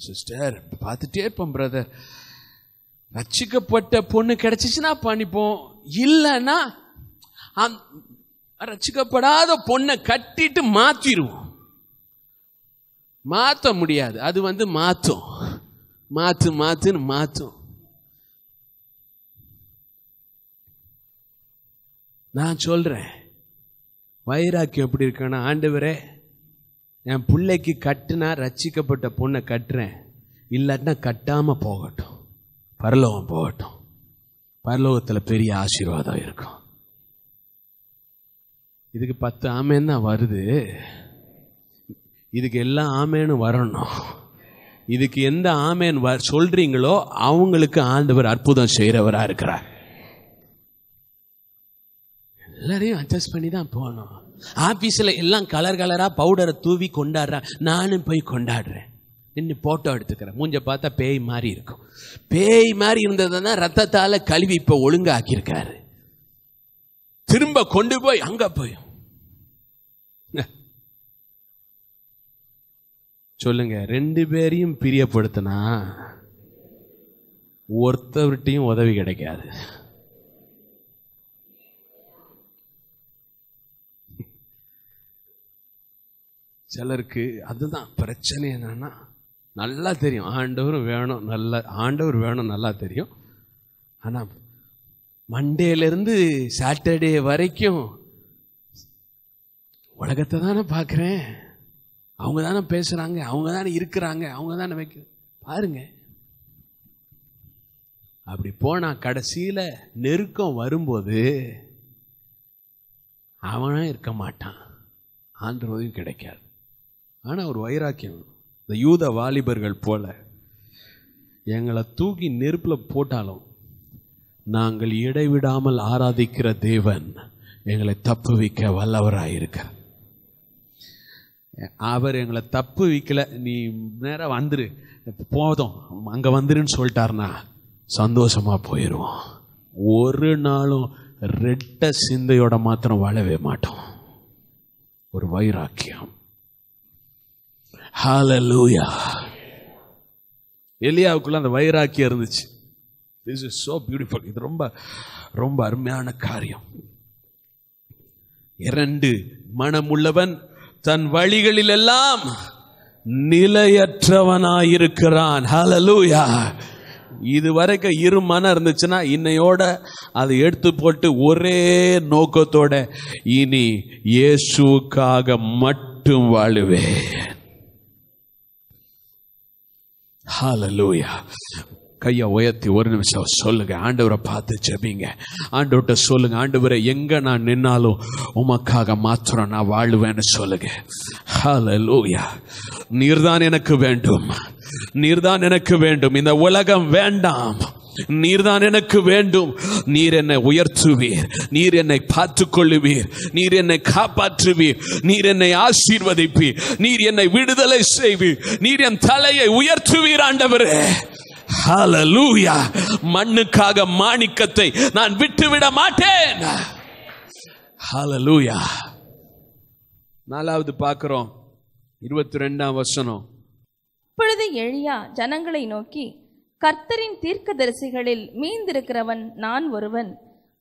சிஸ்டர் பார்த்துட்டே இருப்போம் பிரதர் ரச்சிக்கப்பட்ட பொண்ணு கிடைச்சிச்சுன்னா பண்ணிப்போம் இல்லைன்னா ரச்சிக்கப்படாத பொண்ணை கட்டிட்டு மாற்றிடுவோம் மாற்ற முடியாது அது வந்து மாற்றும் மாற்று மாற்றுன்னு மாற்றும் நான் சொல்கிறேன் வைராக்கியம் எப்படி இருக்குன்னா ஆண்டவரே என் பிள்ளைக்கு கட்டுனா ரச்சிக்கப்பட்ட பொண்ணை கட்டுறேன் இல்லாட்டினா கட்டாமல் போகட்டும் பரலோகம் போகட்டும் பரலோகத்தில் பெரிய ஆசீர்வாதம் இருக்கும் இதுக்கு பத்து ஆமைன்னு தான் வருது இதுக்கு எல்லாம் ஆமேன்னு வரணும் இதுக்கு எந்த ஆமேன் வ சொல்றீங்களோ அவங்களுக்கு ஆண்டவர் அற்புதம் செய்கிறவராக இருக்கிறார் எல்லாரையும் அட்ஜஸ்ட் பண்ணி தான் போகணும் ஆஃபீஸில் எல்லாம் கலர் கலராக பவுடரை தூவி கொண்டாடுறேன் நானும் போய் கொண்டாடுறேன் நின்று போட்டோ எடுத்துக்கிறேன் மூஞ்ச பார்த்தா பேய் மாதிரி இருக்கும் பேய் மாதிரி இருந்ததுன்னா ரத்தத்தால் கழுவி இப்போ ஒழுங்காக்கியிருக்காரு திரும்ப கொண்டு போய் அங்கே போயும் சொல்லுங்க ரெண்டு பேரையும் பிரியப்படுத்தினா ஒருத்தவர்கிட்டையும் உதவி கிடைக்காது சிலருக்கு அதுதான் பிரச்சனை என்னன்னா நல்லா தெரியும் ஆண்டவர் வேணும் நல்லா ஆண்டவர் வேணும் நல்லா தெரியும் ஆனால் மண்டேலேருந்து சாட்டர்டே வரைக்கும் உலகத்தை தானே பார்க்குறேன் அவங்க தானே பேசுகிறாங்க அவங்க தானே இருக்கிறாங்க அவங்க தானே வைக்க பாருங்க அப்படி போனால் கடைசியில் நெருக்கம் வரும்போது அவனும் இருக்க மாட்டான் ஆண்டு கிடைக்காது ஆனால் ஒரு வைராக்கியம் இந்த யூத வாலிபர்கள் போல எங்களை தூக்கி நெருப்பில் போட்டாலும் நாங்கள் இடைவிடாமல் ஆராதிக்கிற தேவன் எங்களை தப்புவிக்க வல்லவராயிருக்கிறார் அவர் எங்களை தப்பு விற்கலை நீ நேராக வந்துரு போதும் அங்கே வந்துருன்னு சொல்லிட்டாருனா சந்தோஷமாக போயிடுவோம் ஒரு நாளும் ரெட்ட சிந்தையோட மாத்திரம் வாழவே மாட்டோம் ஒரு வைராக்கியம் ஹாலலூயா எலியாவுக்குள்ள அந்த வைராக்கியம் இருந்துச்சு திஸ் இஸ் சோ பியூட்டிஃபுல் இது ரொம்ப ரொம்ப அருமையான காரியம் இரண்டு மனமுள்ளவன் தன் வழிகளில் எல்லாம் நிலையற்றவனாயிருக்கிறான் ஹலலூயா இது வரைக்கும் இரு மனம் இருந்துச்சுன்னா இன்னையோட அதை எடுத்து போட்டு ஒரே நோக்கத்தோட இனி இயேசுக்காக மட்டும் வாழுவேன் ஹலலூயா கையை உயர்த்தி ஒரு நிமிஷம் சொல்லுங்க ஆண்டவரை பார்த்து ஜெபிங்க ஆண்டவர்கிட்ட சொல்லுங்க ஆண்டவரை எங்க நான் நின்னாலும் உமக்காக மாத்திரம் நான் வாழுவேன்னு சொல்லுங்க ஹலலூயா நீர்தான் எனக்கு வேண்டும் நீர்தான் எனக்கு வேண்டும் இந்த உலகம் வேண்டாம் நீர்தான் எனக்கு வேண்டும் நீர் என்னை உயர்த்துவீர் நீர் என்னை பார்த்து கொள்ளுவீர் நீர் என்னை காப்பாற்றுவீர் நீர் என்னை ஆசீர்வதிப்பீர் நீர் என்னை விடுதலை செய்வீர் நீர் என் தலையை உயர்த்துவீர் ஆண்டவரே ஹலலூயா மண்ணுக்காக மாணிக்கத்தை நான் விட்டுவிட மாட்டேன் ஹலலூயா நாலாவது பார்க்கிறோம் இருபத்தி ரெண்டாம் வசனம் இப்பொழுது எழியா ஜனங்களை நோக்கி கர்த்தரின் தீர்க்கதரிசிகளில் மீந்திருக்கிறவன் நான் ஒருவன்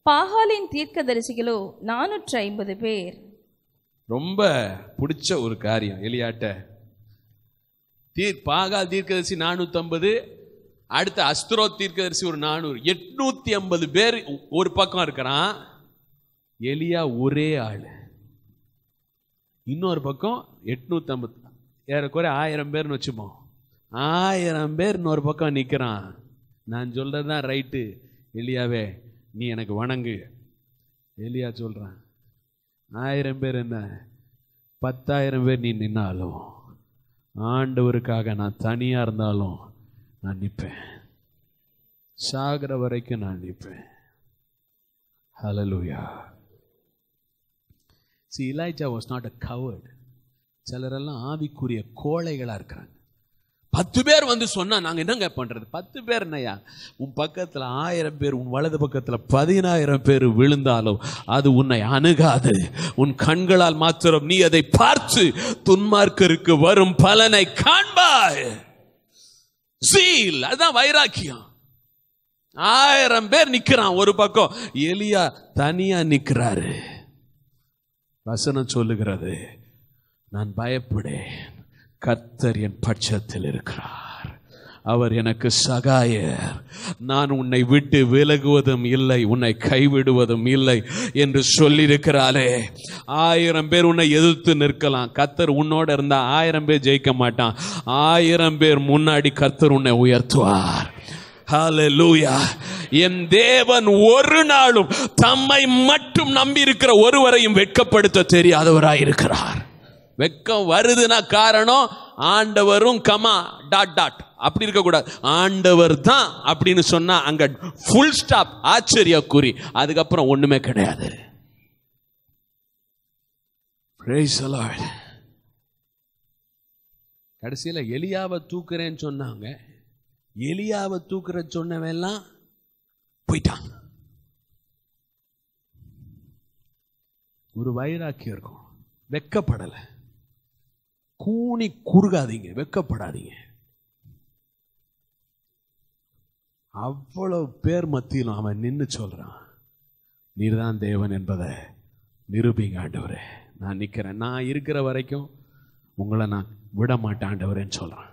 பாகாலின் தீர்க்கதரிசிகளோ நானூற்றி ஐம்பது பேர் ரொம்ப பிடிச்ச ஒரு காரியம் எலியாட்ட தீர் பாகால் தீர்க்கதரிசி நானூற்றம்பது அடுத்த அஸ்திரோ தீர்க்கதரிசி ஒரு நானூறு எட்நூத்தி ஐம்பது பேர் ஒரு பக்கம் இருக்கிறான் எலியா ஒரே ஆள் இன்னொரு பக்கம் எட்நூத்தி ஐம்பது ஏறக்குறைய ஆயிரம் பேர்னு வச்சுப்போம் ஆயிரம் பேர் இன்னொரு பக்கம் நிற்கிறான் நான் சொல்கிறது தான் ரைட்டு எலியாவே நீ எனக்கு வணங்கு எலியா சொல்கிறான் ஆயிரம் பேர் என்ன பத்தாயிரம் பேர் நீ நின்னாலும் ஆண்டவருக்காக நான் தனியாக இருந்தாலும் நான் நிற்பேன் சாகிற வரைக்கும் நான் நிற்பேன் ஹலலூயா சி Elijah was not a coward சிலரெல்லாம் ஆவிக்குரிய கோழைகளாக இருக்கிறாங்க பத்து பேர் வந்து சொன்னால் நாங்கள் என்னங்க பண்ணுறது பத்து பேர் என்னையா உன் பக்கத்தில் ஆயிரம் பேர் உன் வலது பக்கத்தில் பதினாயிரம் பேர் விழுந்தாலும் அது உன்னை அணுகாது உன் கண்களால் மாத்திரம் நீ அதை பார்த்து துன்மார்க்கருக்கு வரும் பலனை காண்பாய் ஜீல் அதுதான் வைராக்கியம் ஆயிரம் பேர் நிற்கிறான் ஒரு பக்கம் எலியா தனியா நிற்கிறாரு வசனம் சொல்லுகிறது நான் பயப்படேன் கத்தர் என் பட்சத்தில் இருக்கிறார் அவர் எனக்கு சகாயர் நான் உன்னை விட்டு விலகுவதும் இல்லை உன்னை கைவிடுவதும் இல்லை என்று சொல்லியிருக்கிறாளே ஆயிரம் பேர் உன்னை எதிர்த்து நிற்கலாம் கத்தர் உன்னோட இருந்தால் ஆயிரம் பேர் ஜெயிக்க மாட்டான் ஆயிரம் பேர் முன்னாடி கத்தர் உன்னை உயர்த்துவார் என் தேவன் ஒரு நாளும் தம்மை மட்டும் நம்பி இருக்கிற ஒருவரையும் வெட்கப்படுத்த தெரியாதவராயிருக்கிறார் வெக்கம் வருதுன்னா காரணம் ஆண்டவரும் கமா டாட் டாட் அப்படி இருக்கக்கூடாது ஆண்டவர் தான் அப்படின்னு சொன்னால் அங்கே ஃபுல் ஸ்டாப் ஆச்சரிய கூறி அதுக்கப்புறம் ஒன்றுமே கிடையாது கடைசியில் எலியாவை தூக்குறேன்னு சொன்னாங்க எலியாவை தூக்குற சொன்னவெல்லாம் போயிட்டாங்க ஒரு வைராக்கியம் இருக்கும் வெக்கப்படலை கூணி குறுகாதீங்க வெக்கப்படாதீங்க அவ்வளவு பேர் மத்தியில் அவன் நின்று சொல்கிறான் நீர் தான் தேவன் என்பதை நிரூபிங்க ஆண்டவரே நான் நிற்கிறேன் நான் இருக்கிற வரைக்கும் உங்களை நான் விட மாட்டேன் ஆண்டவரேன்னு சொல்கிறான்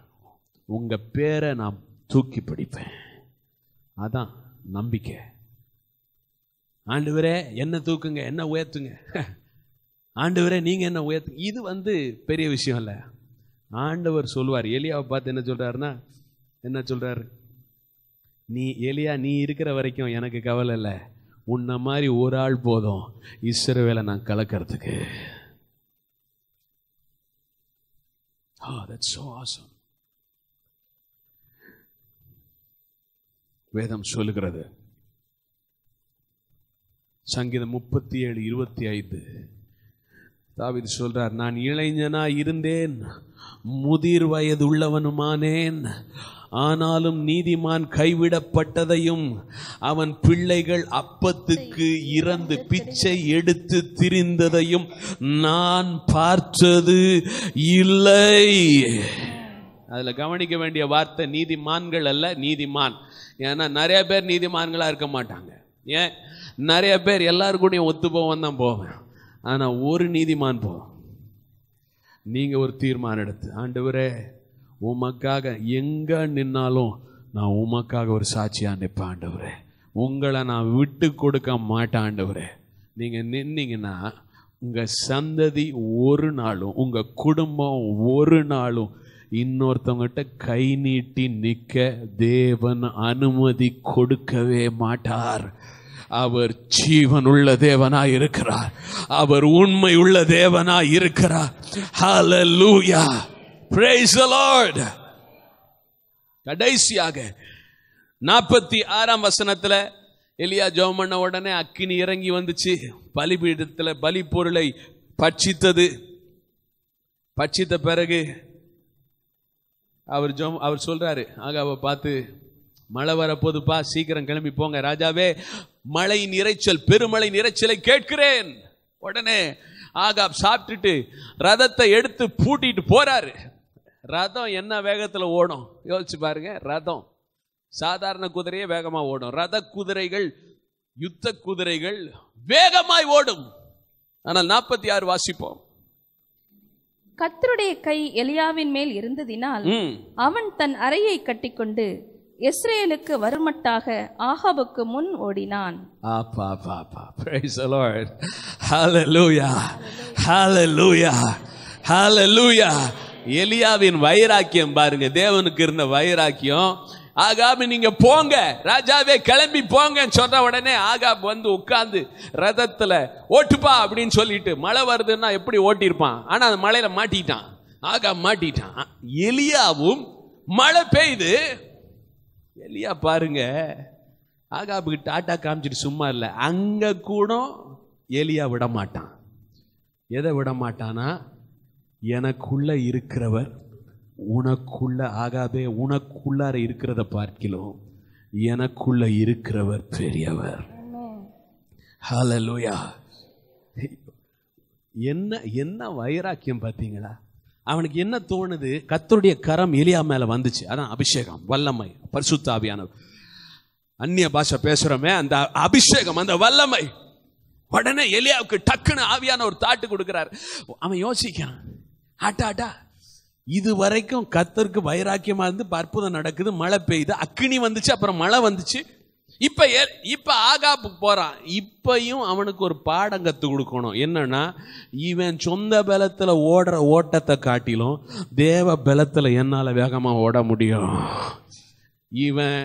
உங்கள் பேரை நான் தூக்கி பிடிப்பேன் அதான் நம்பிக்கை ஆண்டவரே என்ன தூக்குங்க என்ன உயர்த்துங்க ஆண்டவரே நீங்கள் என்ன உயர்த்து இது வந்து பெரிய விஷயம் இல்லை ஆண்டவர் சொல்லுவார் எலியாவை பார்த்து என்ன சொல்கிறாருன்னா என்ன சொல்கிறாரு நீ எலியா நீ இருக்கிற வரைக்கும் எனக்கு கவலை இல்லை உன்ன மாதிரி ஒரு ஆள் போதும் வேலை நான் கலக்கிறதுக்கு வேதம் சொல்லுகிறது சங்கீதம் முப்பத்தி ஏழு இருபத்தி ஐந்து தாவிது சொல்கிறார் நான் இளைஞனாக இருந்தேன் முதிர் வயது உள்ளவனுமானேன் ஆனாலும் நீதிமான் கைவிடப்பட்டதையும் அவன் பிள்ளைகள் அப்பத்துக்கு இறந்து பிச்சை எடுத்து திரிந்ததையும் நான் பார்த்தது இல்லை அதில் கவனிக்க வேண்டிய வார்த்தை நீதிமான்கள் அல்ல நீதிமான் ஏன்னா நிறைய பேர் நீதிமான்களாக இருக்க மாட்டாங்க ஏன் நிறைய பேர் எல்லாருக்கூடிய ஒத்து போவோம் தான் போவேன் ஆனால் ஒரு நீதிமான் போ நீங்கள் ஒரு தீர்மானம் எடுத்து ஆண்டவரே உமக்காக எங்கே நின்னாலும் நான் உமக்காக ஒரு சாட்சியாக நிற்பேன் ஆண்டவரே உங்களை நான் விட்டு கொடுக்க மாட்டேன் ஆண்டவரே நீங்கள் நின்னீங்கன்னா உங்கள் சந்ததி ஒரு நாளும் உங்கள் குடும்பம் ஒரு நாளும் இன்னொருத்தவங்கிட்ட கை நீட்டி நிற்க தேவன் அனுமதி கொடுக்கவே மாட்டார் அவர் ஜீவன் உள்ள தேவனாய் இருக்கிறார் அவர் உண்மை உள்ள தேவனாய் இருக்கிறார் ஹalleluya praise the lord கடைசியாக நாற்பத்தி ஆறாம் வசனத்துல எலியா ஜெபம் பண்ண உடனே அக்கினி இறங்கி வந்துச்சு பலிபீடத்தில் பலி பொருளை பட்சித்தது பட்சித்த பிறகு அவர் ஜோம் அவர் சொல்கிறாரு ஆக அவ பார்த்து மழை வரப்போதுப்பா சீக்கிரம் கிளம்பி போங்க ராஜாவே மழை நிறைச்சல் பெருமழை நிறைச்சலை கேட்கிறேன் உடனே ஆகாப் சாப்பிட்டுட்டு ரதத்தை எடுத்து பூட்டிட்டு போறாரு ரதம் என்ன வேகத்தில் ஓடும் யோசிச்சு பாருங்க ரதம் சாதாரண குதிரையே வேகமாக ஓடும் ரத குதிரைகள் யுத்த குதிரைகள் வேகமாய் ஓடும் ஆனால் நாற்பத்தி ஆறு வாசிப்போம் கத்தருடைய கை எலியாவின் மேல் இருந்ததினால் அவன் தன் அறையை கட்டிக்கொண்டு இஸ்ரேலுக்கு வருமட்டாக ஆகாபுக்கு முன் ஓடினான் அப்பா அப்பா அப்பா praise the lord hallelujah hallelujah எலியாவின் வைராக்கியம் பாருங்க தேவனுக்கு இருந்த வைராக்கியம் ஆகாபு நீங்க போங்க ராஜாவே கிளம்பி போங்கன்னு சொன்ன உடனே ஆகாப் வந்து உட்கார்ந்து ரதத்துல ஓட்டுப்பா அப்படின்னு சொல்லிட்டு மழை வருதுன்னா எப்படி ஓட்டியிருப்பான் ஆனா அந்த மழையில மாட்டிட்டான் ஆகா மாட்டிட்டான் எலியாவும் மழை பெய்யுது எலியா பாருங்க ஆகாபுக்கு டாட்டா காமிச்சிட்டு சும்மா இல்லை அங்கே கூட எலியா விட மாட்டான் எதை விட மாட்டானா எனக்குள்ள இருக்கிறவர் உனக்குள்ள ஆகாபே உனக்குள்ளார இருக்கிறத பார்க்கலாம் எனக்குள்ள இருக்கிறவர் பெரியவர் ஹலலோயா என்ன என்ன வைராக்கியம் பார்த்தீங்களா அவனுக்கு என்ன தோணுது கத்தருடைய கரம் எலியா மேலே வந்துச்சு அதான் அபிஷேகம் வல்லமை பரிசுத்தாவியானவர் அந்நிய பாஷை பேசுகிறோமே அந்த அபிஷேகம் அந்த வல்லமை உடனே எலியாவுக்கு டக்குன்னு ஆவியான ஒரு தாட்டு கொடுக்குறாரு அவன் யோசிக்கிறான் ஆட்டா ஆட்டா இது வரைக்கும் கத்தருக்கு வைராக்கியமாக இருந்து அற்புதம் நடக்குது மழை பெய்யுது அக்கினி வந்துச்சு அப்புறம் மழை வந்துச்சு இப்போ இப்போ ஆகாப்புக்கு போகிறான் இப்பையும் அவனுக்கு ஒரு பாடம் கற்றுக் கொடுக்கணும் என்னன்னா இவன் சொந்த பலத்துல ஓடுற ஓட்டத்தை காட்டிலும் தேவ பலத்துல என்னால் வேகமாக ஓட முடியும் இவன்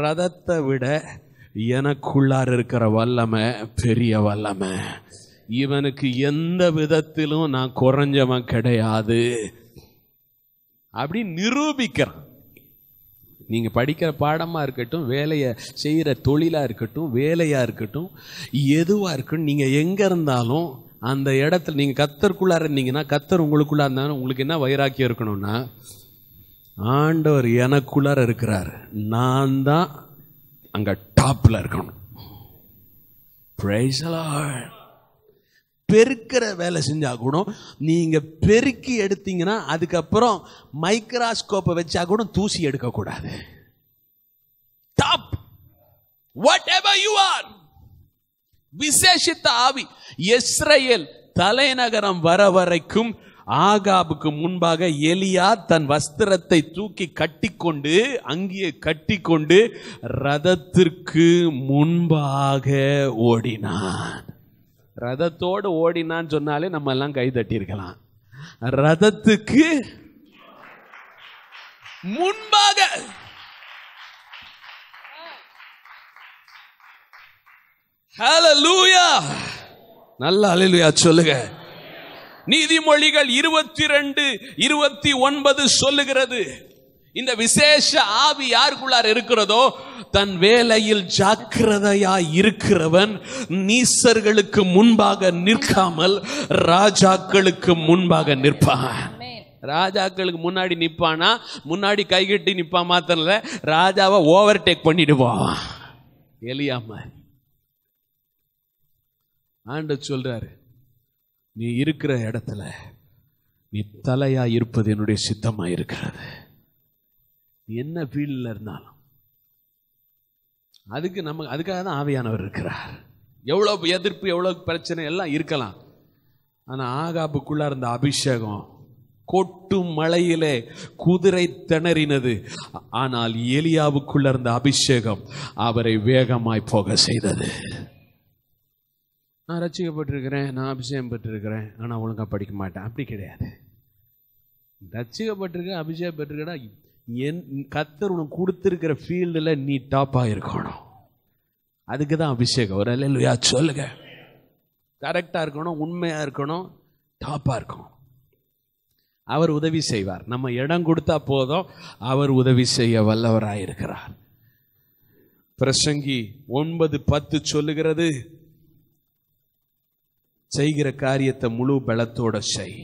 ரதத்தை விட எனக்குள்ளார் இருக்கிற வல்லமை பெரிய வல்லமை இவனுக்கு எந்த விதத்திலும் நான் குறைஞ்சவன் கிடையாது அப்படி நிரூபிக்கிறான் நீங்கள் படிக்கிற பாடமாக இருக்கட்டும் வேலையை செய்கிற தொழிலாக இருக்கட்டும் வேலையாக இருக்கட்டும் எதுவாக இருக்கட்டும் நீங்கள் எங்கே இருந்தாலும் அந்த இடத்துல நீங்கள் கத்தருக்குள்ளார இருந்தீங்கன்னா கத்தர் உங்களுக்குள்ளே இருந்தாலும் உங்களுக்கு என்ன வைராக்கியம் இருக்கணும்னா ஆண்டவர் எனக்குள்ளார இருக்கிறார் நான் தான் அங்கே டாப்பில் இருக்கணும் ப்ரைஸ் பெருக்கிற வேலை செஞ்சால் கூட நீங்கள் பெருக்கி எடுத்தீங்கன்னா அதுக்கப்புறம் மைக்ராஸ்கோப்பை வச்சா கூட தூசி எடுக்கக்கூடாது டாப் வாட் எவர் யூ ஆர் விசேஷித்த ஆவி இஸ்ரேல் தலைநகரம் வர வரைக்கும் ஆகாபுக்கு முன்பாக எலியா தன் வஸ்திரத்தை தூக்கி கட்டிக்கொண்டு அங்கேயே கட்டிக்கொண்டு ரதத்திற்கு முன்பாக ஓடினான் ரதத்தோடு ஓடினான்னு சொன்னாலே நம்ம எல்லாம் கை தட்டியிருக்கலாம் ரதத்துக்கு முன்பாக நல்ல அலிலுயா சொல்லுங்க நீதிமொழிகள் இருபத்தி ரெண்டு இருபத்தி ஒன்பது சொல்லுகிறது இந்த விசேஷ ஆவி யாருக்குள்ளார் இருக்கிறதோ தன் வேலையில் ஜாக்கிரதையா இருக்கிறவன் நீசர்களுக்கு முன்பாக நிற்காமல் ராஜாக்களுக்கு முன்பாக நிற்பான் ராஜாக்களுக்கு முன்னாடி நிற்பானா முன்னாடி கைகட்டி நிப்பா மாத்திரம் ராஜாவை ஓவர் டேக் பண்ணிடுவான் எலியாம ஆண்டு சொல்றாரு நீ இருக்கிற இடத்துல நீ தலையா இருப்பது என்னுடைய சித்தமா இருக்கிறது என்ன ஃபீல்டில் இருந்தாலும் அதுக்கு நம்ம அதுக்காக தான் ஆவியானவர் இருக்கிறார் எவ்வளோ எதிர்ப்பு எவ்வளோ பிரச்சனை எல்லாம் இருக்கலாம் ஆனால் ஆகாப்புக்குள்ளே இருந்த அபிஷேகம் கொட்டும் மலையிலே குதிரை திணறினது ஆனால் எலியாவுக்குள்ள இருந்த அபிஷேகம் அவரை வேகமாய் போக செய்தது நான் ரசிக்கப்பட்டிருக்கிறேன் நான் அபிஷேகம் பெற்றிருக்கிறேன் ஆனால் ஒழுங்காக படிக்க மாட்டேன் அப்படி கிடையாது ரசிக்கப்பட்டிருக்கேன் அபிஷேகம் பெற்றிருக்கேன் என் கத்தர் உனக்கு கொடுத்துருக்கிற ஃபீல்டில் நீ டாப்பாக இருக்கணும் அதுக்கு தான் அபிஷேகம் ஒரு இல்லையா சொல்லுங்க கரெக்டாக இருக்கணும் உண்மையாக இருக்கணும் டாப்பாக இருக்கணும் அவர் உதவி செய்வார் நம்ம இடம் கொடுத்தா போதும் அவர் உதவி செய்ய வல்லவராக இருக்கிறார் பிரசங்கி ஒன்பது பத்து சொல்லுகிறது செய்கிற காரியத்தை முழு பலத்தோட செய்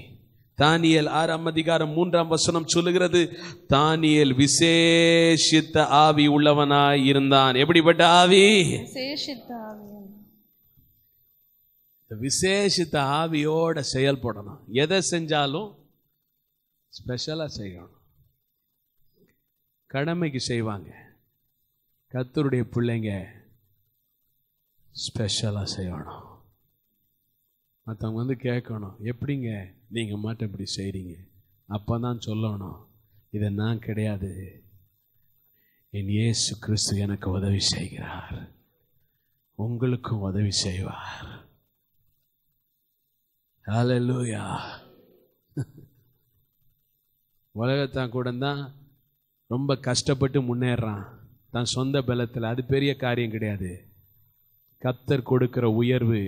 தானியல் ஆறாம் அதிகாரம் மூன்றாம் வசனம் சொல்லுகிறது தானியல் விசேஷித்த ஆவி உள்ளவனாய் இருந்தான் எப்படிப்பட்ட ஆவி விசேஷித்த ஆவியோட செயல்படணும் எதை செஞ்சாலும் ஸ்பெஷலாக செய்யணும் கடமைக்கு செய்வாங்க கத்தருடைய பிள்ளைங்க ஸ்பெஷலாக செய்யணும் மற்றவங்க வந்து கேட்கணும் எப்படிங்க நீங்கள் மாட்டை இப்படி செய்கிறீங்க அப்போ தான் சொல்லணும் இதை நான் கிடையாது என் இயேசு கிறிஸ்து எனக்கு உதவி செய்கிறார் உங்களுக்கும் உதவி செய்வார் லூயா உலகத்தான் கூட தான் ரொம்ப கஷ்டப்பட்டு முன்னேறான் தான் சொந்த பலத்தில் அது பெரிய காரியம் கிடையாது கத்தர் கொடுக்கிற உயர்வு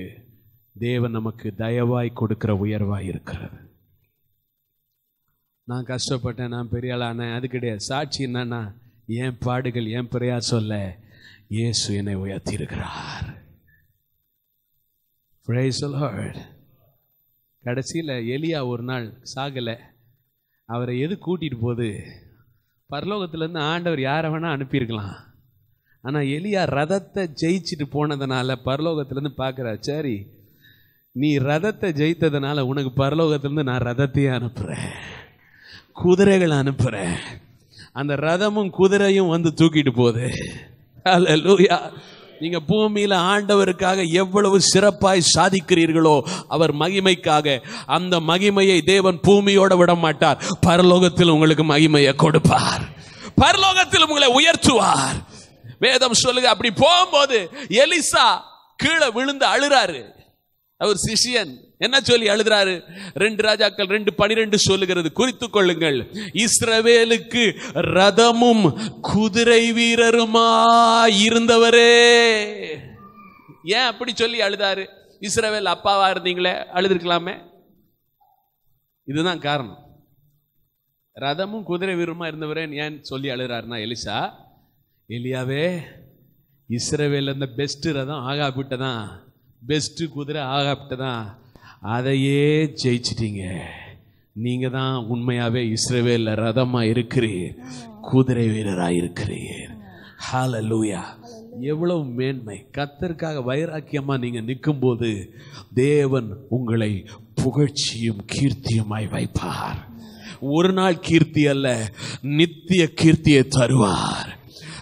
தேவன் நமக்கு தயவாய் கொடுக்கிற உயர்வாய் இருக்கிறது நான் கஷ்டப்பட்டேன் நான் பெரிய ஆளானேன் அது கிடையாது சாட்சி என்னன்னா ஏன் பாடுகள் ஏன் பிறையா சொல்ல இயேசு என்னை உயர்த்தியிருக்கிறார் கடைசியில் எலியா ஒரு நாள் சாகலை அவரை எது கூட்டிகிட்டு போகுது பரலோகத்துலேருந்து ஆண்டவர் யாரை வேணால் அனுப்பியிருக்கலாம் ஆனால் எலியா ரதத்தை ஜெயிச்சுட்டு போனதுனால பரலோகத்துலேருந்து பார்க்குறா சரி நீ ரதத்தை ஜெயித்ததுனால உனக்கு பரலோகத்திலேருந்து நான் ரதத்தையே அனுப்புகிறேன் குதிரைகள் அனுப்புகிறேன் அந்த ரதமும் குதிரையும் வந்து தூக்கிட்டு போகுது அல்ல லூயா நீங்கள் பூமியில் ஆண்டவருக்காக எவ்வளவு சிறப்பாய் சாதிக்கிறீர்களோ அவர் மகிமைக்காக அந்த மகிமையை தேவன் பூமியோட விட மாட்டார் பரலோகத்தில் உங்களுக்கு மகிமையை கொடுப்பார் பரலோகத்தில் உங்களை உயர்த்துவார் வேதம் சொல்லுங்க அப்படி போகும்போது எலிசா கீழே விழுந்து அழுறாரு அவர் சிஷியன் என்ன சொல்லி எழுதுறாரு ரெண்டு ராஜாக்கள் ரெண்டு பனிரெண்டு சொல்லுகிறது குறித்து கொள்ளுங்கள் இஸ்ரவேலுக்கு ரதமும் குதிரை வீரருமா இருந்தவரே ஏன் அப்படி சொல்லி அழுதாரு இஸ்ரவேல் அப்பாவா இருந்தீங்களே அழுதுருக்கலாமே இதுதான் காரணம் ரதமும் குதிரை வீரமா இருந்தவரே ஏன் சொல்லி அழுகிறாருன்னா எலிசா எலியாவே இஸ்ரவேல் அந்த பெஸ்ட் ரதம் ஆகா விட்டதான் பெஸ்ட்டு குதிரை ஆகாப்ட்டு தான் அதையே ஜெயிச்சிட்டீங்க நீங்கள் தான் உண்மையாகவே இஸ்ரேவேல ரதமாக இருக்கிறீர் குதிரை வீரராக இருக்கிறீர் ஹால லூயா எவ்வளவு மேன்மை கத்தருக்காக வைராக்கியமாக நீங்கள் நிற்கும்போது தேவன் உங்களை புகழ்ச்சியும் கீர்த்தியுமாய் வைப்பார் ஒரு நாள் கீர்த்தி அல்ல நித்திய கீர்த்தியை தருவார்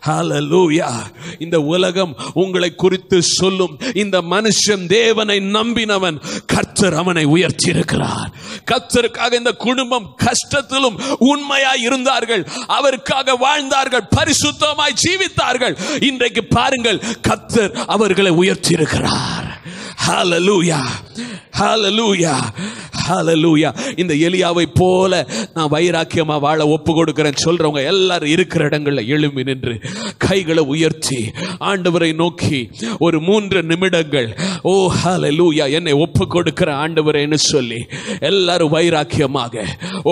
ஹலலூயா இந்த உலகம் உங்களை குறித்து சொல்லும் இந்த மனுஷன் தேவனை நம்பினவன் கர்த்தர் அவனை உயர்த்தி இருக்கிறார் கர்த்தருக்காக இந்த குடும்பம் கஷ்டத்திலும் உண்மையாய் இருந்தார்கள் அவருக்காக வாழ்ந்தார்கள் பரிசுத்தமாய் ஜீவித்தார்கள் இன்றைக்கு பாருங்கள் கர்த்தர் அவர்களை உயர்த்தி இருக்கிறார் ஹலலூயா ஹலலூயா ஹலலூயா இந்த எலியாவை போல நான் வைராக்கியமா வாழ ஒப்பு கொடுக்கிறேன் சொல்றவங்க எல்லாரும் இருக்கிற இடங்கள்ல எழும்பி நின்று கைகளை உயர்த்தி ஆண்டவரை நோக்கி ஒரு மூன்று நிமிடங்கள் ஓ ஹலலூயா என்னை ஒப்பு கொடுக்கிற ஆண்டவரைன்னு சொல்லி எல்லாரும் வைராக்கியமாக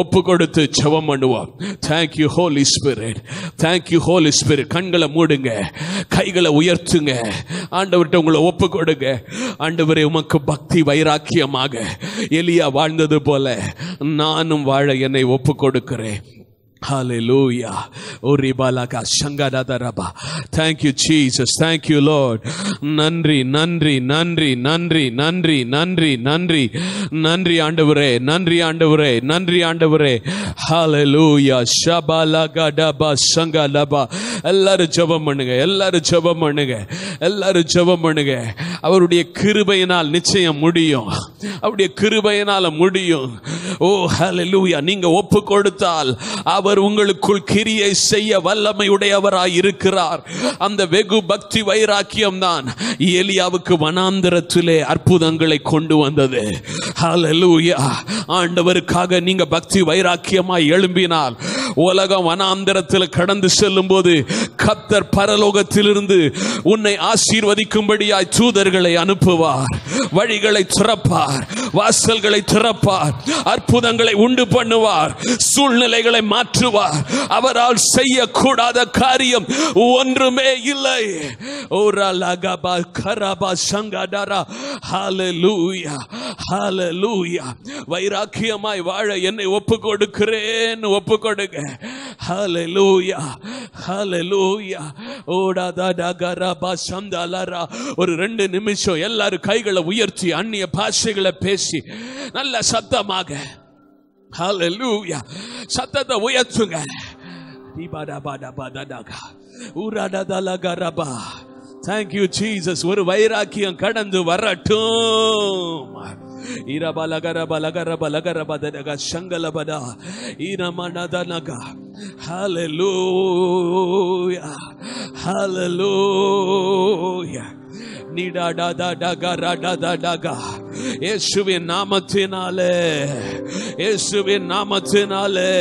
ஒப்பு கொடுத்து செவம் பண்ணுவோம் thank you holy spirit thank you holy spirit கண்களை மூடுங்க கைகளை உயர்த்துங்க ஆண்டவர்கிட்ட உங்களை ஒப்பு கொடுங்க ஆண்டவரை உமக்கு பக்தி வைராக்கியமாக எலியா வாழ்ந்தது போல நானும் வாழ என்னை ஒப்பு கொடுக்கிறேன் Hallelujah. Thank you, Jesus. Thank you, Lord. நன்றி நன்றி நன்றி நன்றி நன்றி நன்றி நன்றி நன்றி ஆண்டவரே நன்றி ஆண்டவரே நன்றி ஆண்டவரே ஹalleluya ஷபலகடப சங்கலப எல்லாரும் ஜெபம் பண்ணுங்க எல்லாரும் ஜெபம் பண்ணுங்க எல்லாரும் ஜெபம் பண்ணுங்க அவருடைய கிருபையினால் நிச்சயம் முடியும் அவருடைய கிருபையினால் முடியும் ஓ ஹalleluya நீங்க ஒப்பு கொடுத்தால் அவர் அவர் உங்களுக்குள் கிரியை செய்ய வல்லமை உடையவராய் இருக்கிறார் அந்த வெகு பக்தி வைராக்கியம் தான் ஏலியாவுக்கு வனாந்திரத்திலே அற்புதங்களை கொண்டு வந்தது ஆண்டவருக்காக நீங்க பக்தி வைராக்கியமாய் எழும்பினால் உலகம் வனாந்திரத்தில் கடந்து செல்லும் போது கத்தர் பரலோகத்திலிருந்து உன்னை ஆசீர்வதிக்கும்படியாய் தூதர்களை அனுப்புவார் வழிகளை சுரப்பார் வாசல்களை திறப்பார் அற்புதங்களை உண்டு பண்ணுவார் சூழ்நிலைகளை மாற்றுவார் அவரால் செய்யக்கூடாத காரியம் ஒன்றுமே இல்லை வைராக்கியமாய் வாழ என்னை ஒப்பு கொடுக்கிறேன் ஒப்பு கொடுங்க ஓடாதா ஒரு ரெண்டு நிமிஷம் எல்லாரும் கைகளை உயர்த்தி அந்நிய பாஷைகளை பேச பேசி நல்ல சத்தமாக சத்தத்தை உயர்த்துங்க தேங்க்யூ ஜீசஸ் ஒரு வைராக்கியம் கடந்து வரட்டும் இரபா லகரபா லகரபா லகரபா தனக சங்கலபதா இரமணதனகா ஹலலூயா ஹலலூயா இயேசுவின் நாமத்தினாலே இயேசுவின் நாமத்தினாலே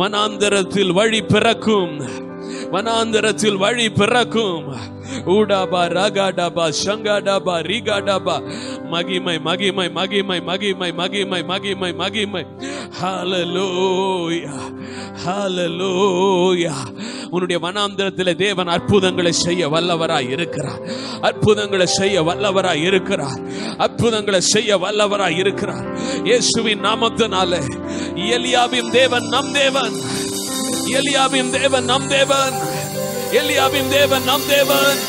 வனாந்தரத்தில் வழி பிறக்கும் மனாந்திரத்தில் வழி பிறக்கும் ஊடாபா டாபா ரீகா டாபா மகிமை மகிமை மகிமை மகிமை மகிமை மகிமை மகிமை ஹாலலோயா ஹாலலோயா உன்னுடைய மனாந்திரத்தில் தேவன் அற்புதங்களை செய்ய வல்லவராய் இருக்கிறார் அற்புதங்களை செய்ய வல்லவராய் இருக்கிறார் அற்புதங்களை செய்ய வல்லவராய் இருக்கிறார் இயேசுவின் நாமத்தினாலே எலியாவின் தேவன் நம் தேவன் எலியாவின் தேவன் நம் தேவன் எலியாவின் தேவன் நம் தேவன்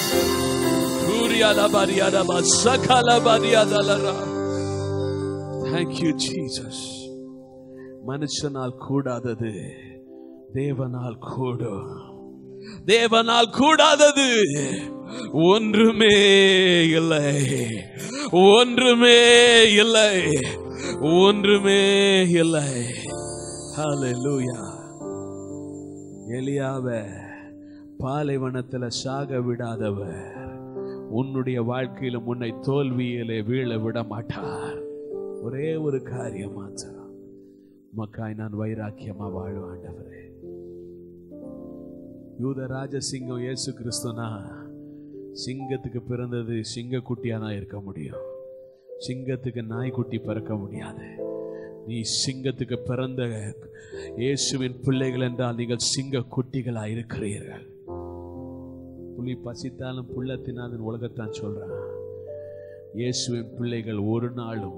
மனுஷனால் கூடாதது தேவனால் கூடும் தேவனால் கூடாதது ஒன்றுமே இல்லை ஒன்றுமே இல்லை ஒன்றுமே இல்லை லூயா எளியாவ பாலைவனத்தில் சாக விடாதவர் உன்னுடைய வாழ்க்கையில் உன்னை தோல்வியிலே வீழ விட மாட்டார் ஒரே ஒரு காரியம் மக்காய் நான் வைராக்கியமா வாழ்வாண்டவரே யூத ராஜசிங்கம் இயேசு கிறிஸ்துனா சிங்கத்துக்கு பிறந்தது சிங்கக்குட்டியாக தான் இருக்க முடியும் சிங்கத்துக்கு நாய்க்குட்டி பிறக்க முடியாது நீ சிங்கத்துக்கு பிறந்த இயேசுவின் பிள்ளைகள் என்றால் நீங்கள் சிங்க குட்டிகளாக இருக்கிறீர்கள் புலி பசித்தாலும் புள்ளத்தினாதன் உலகத்தான் சொல்கிறான் இயேசுவின் பிள்ளைகள் ஒரு நாளும்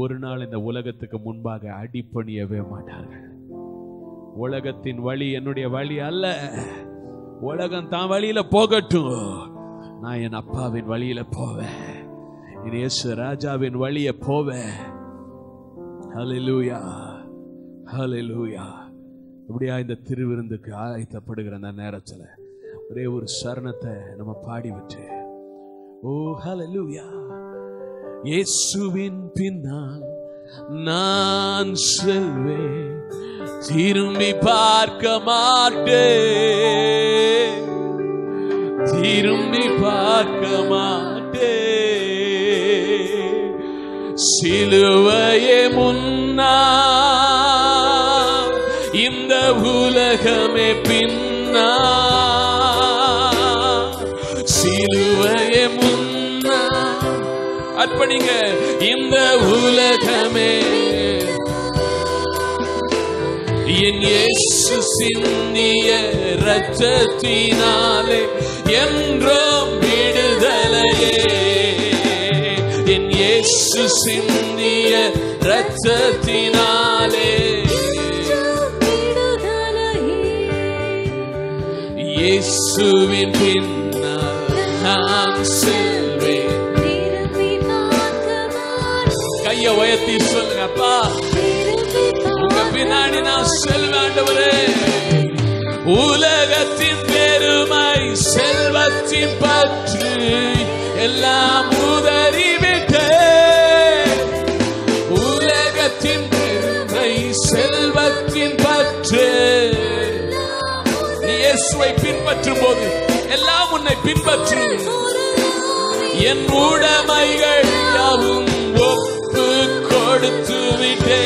ஒரு நாள் இந்த உலகத்துக்கு முன்பாக அடிப்பணியவே மாட்டார்கள் உலகத்தின் வழி என்னுடைய வழி அல்ல உலகம் தான் வழியில் போகட்டும் நான் என் அப்பாவின் வழியில் போவேன் இயேசு ராஜாவின் வழியை போவேன் ஹலெலூயா ஹலெலூயா இப்படியா இந்த திருவிருந்துக்கு ஆயத்தப்படுகிற அந்த நேரத்தில் ஒரே ஒரு சரணத்தை நம்ம பாடி விட்டு ஓ லூயா இயேசுவின் பின்னால் நான் செல்வேன் திரும்பி பார்க்க மாட்டேன் திரும்பி பார்க்க மாட்டேன் சிலுவையே முன்னா இந்த உலகமே பின்னா சிலுவையே முன்னா அற்பணிங்க இந்த உலகமே என் இயேசு சிந்திய ரத்தத்தினாலே என்றும் விடுதலையே சிந்திய இயேசுவின் பின்னால் செல்வேன் கையை உயர்த்தி சொல்லுங்க அப்பா உங்க பின்னாடி நான் செல்வேண்டவரே உலகத்தின் பெருமை செல்வத்தின் பற்று எல்லாம் முதல் இயேசுவை பின்பற்றும் போது எல்லாம் உன்னை பின்பற்றும் என் உடைமைகள் யாவும் ஒப்பு கொடுத்து விட்டே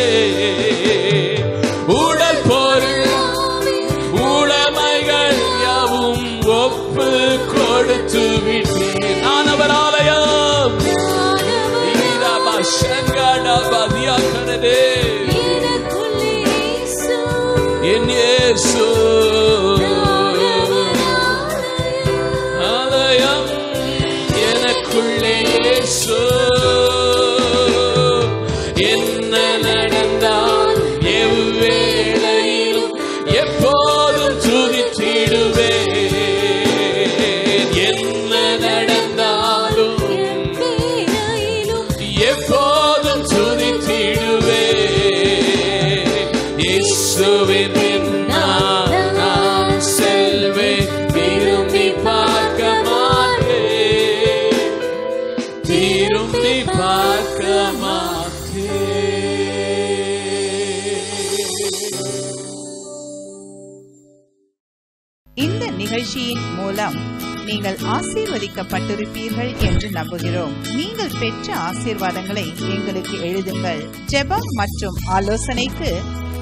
ஆசீர்வதிக்கப்பட்டிருப்பீர்கள் என்று நம்புகிறோம் நீங்கள் பெற்ற ஆசீர்வாதங்களை எங்களுக்கு எழுதுங்கள் ஜெபம் மற்றும் ஆலோசனைக்கு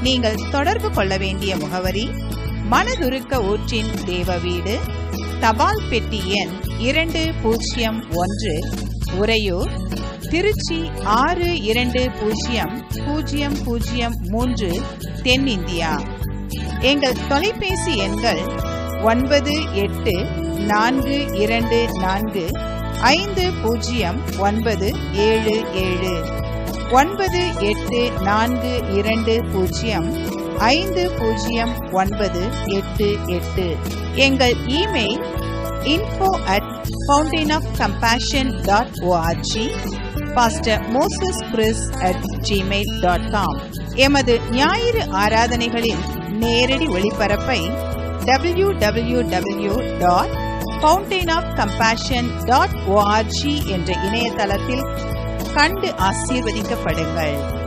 நீங்கள் தொடர்பு கொள்ள வேண்டிய முகவரி மனதுருக்க ஊற்றின் தேவ வீடு தபால் பெட்டி எண் இரண்டு பூஜ்ஜியம் ஒன்று உறையூர் திருச்சி ஆறு இரண்டு பூஜ்ஜியம் பூஜ்ஜியம் பூஜ்ஜியம் மூன்று தென்னிந்தியா எங்கள் தொலைபேசி எண்கள் ஒன்பது எட்டு நான்கு இரண்டு நான்கு ஐந்து பூஜ்ஜியம் ஒன்பது ஏழு ஏழு ஒன்பது எட்டு நான்கு இரண்டு பூஜ்ஜியம் ஐந்து பூஜ்ஜியம் ஒன்பது எட்டு எட்டு எங்கள் email info at fountain of compassion dot O R G pastor Moses Chris at Gmail dot com எமது ஞாயிறு ஆராதனைகளின் நேரடி ஒளிபரப்பை W W W dot fountain of compassion dot O R G என்ற இணையதளத்தில் கண்டு ஆசீர்வதிக்கப்படுங்கள்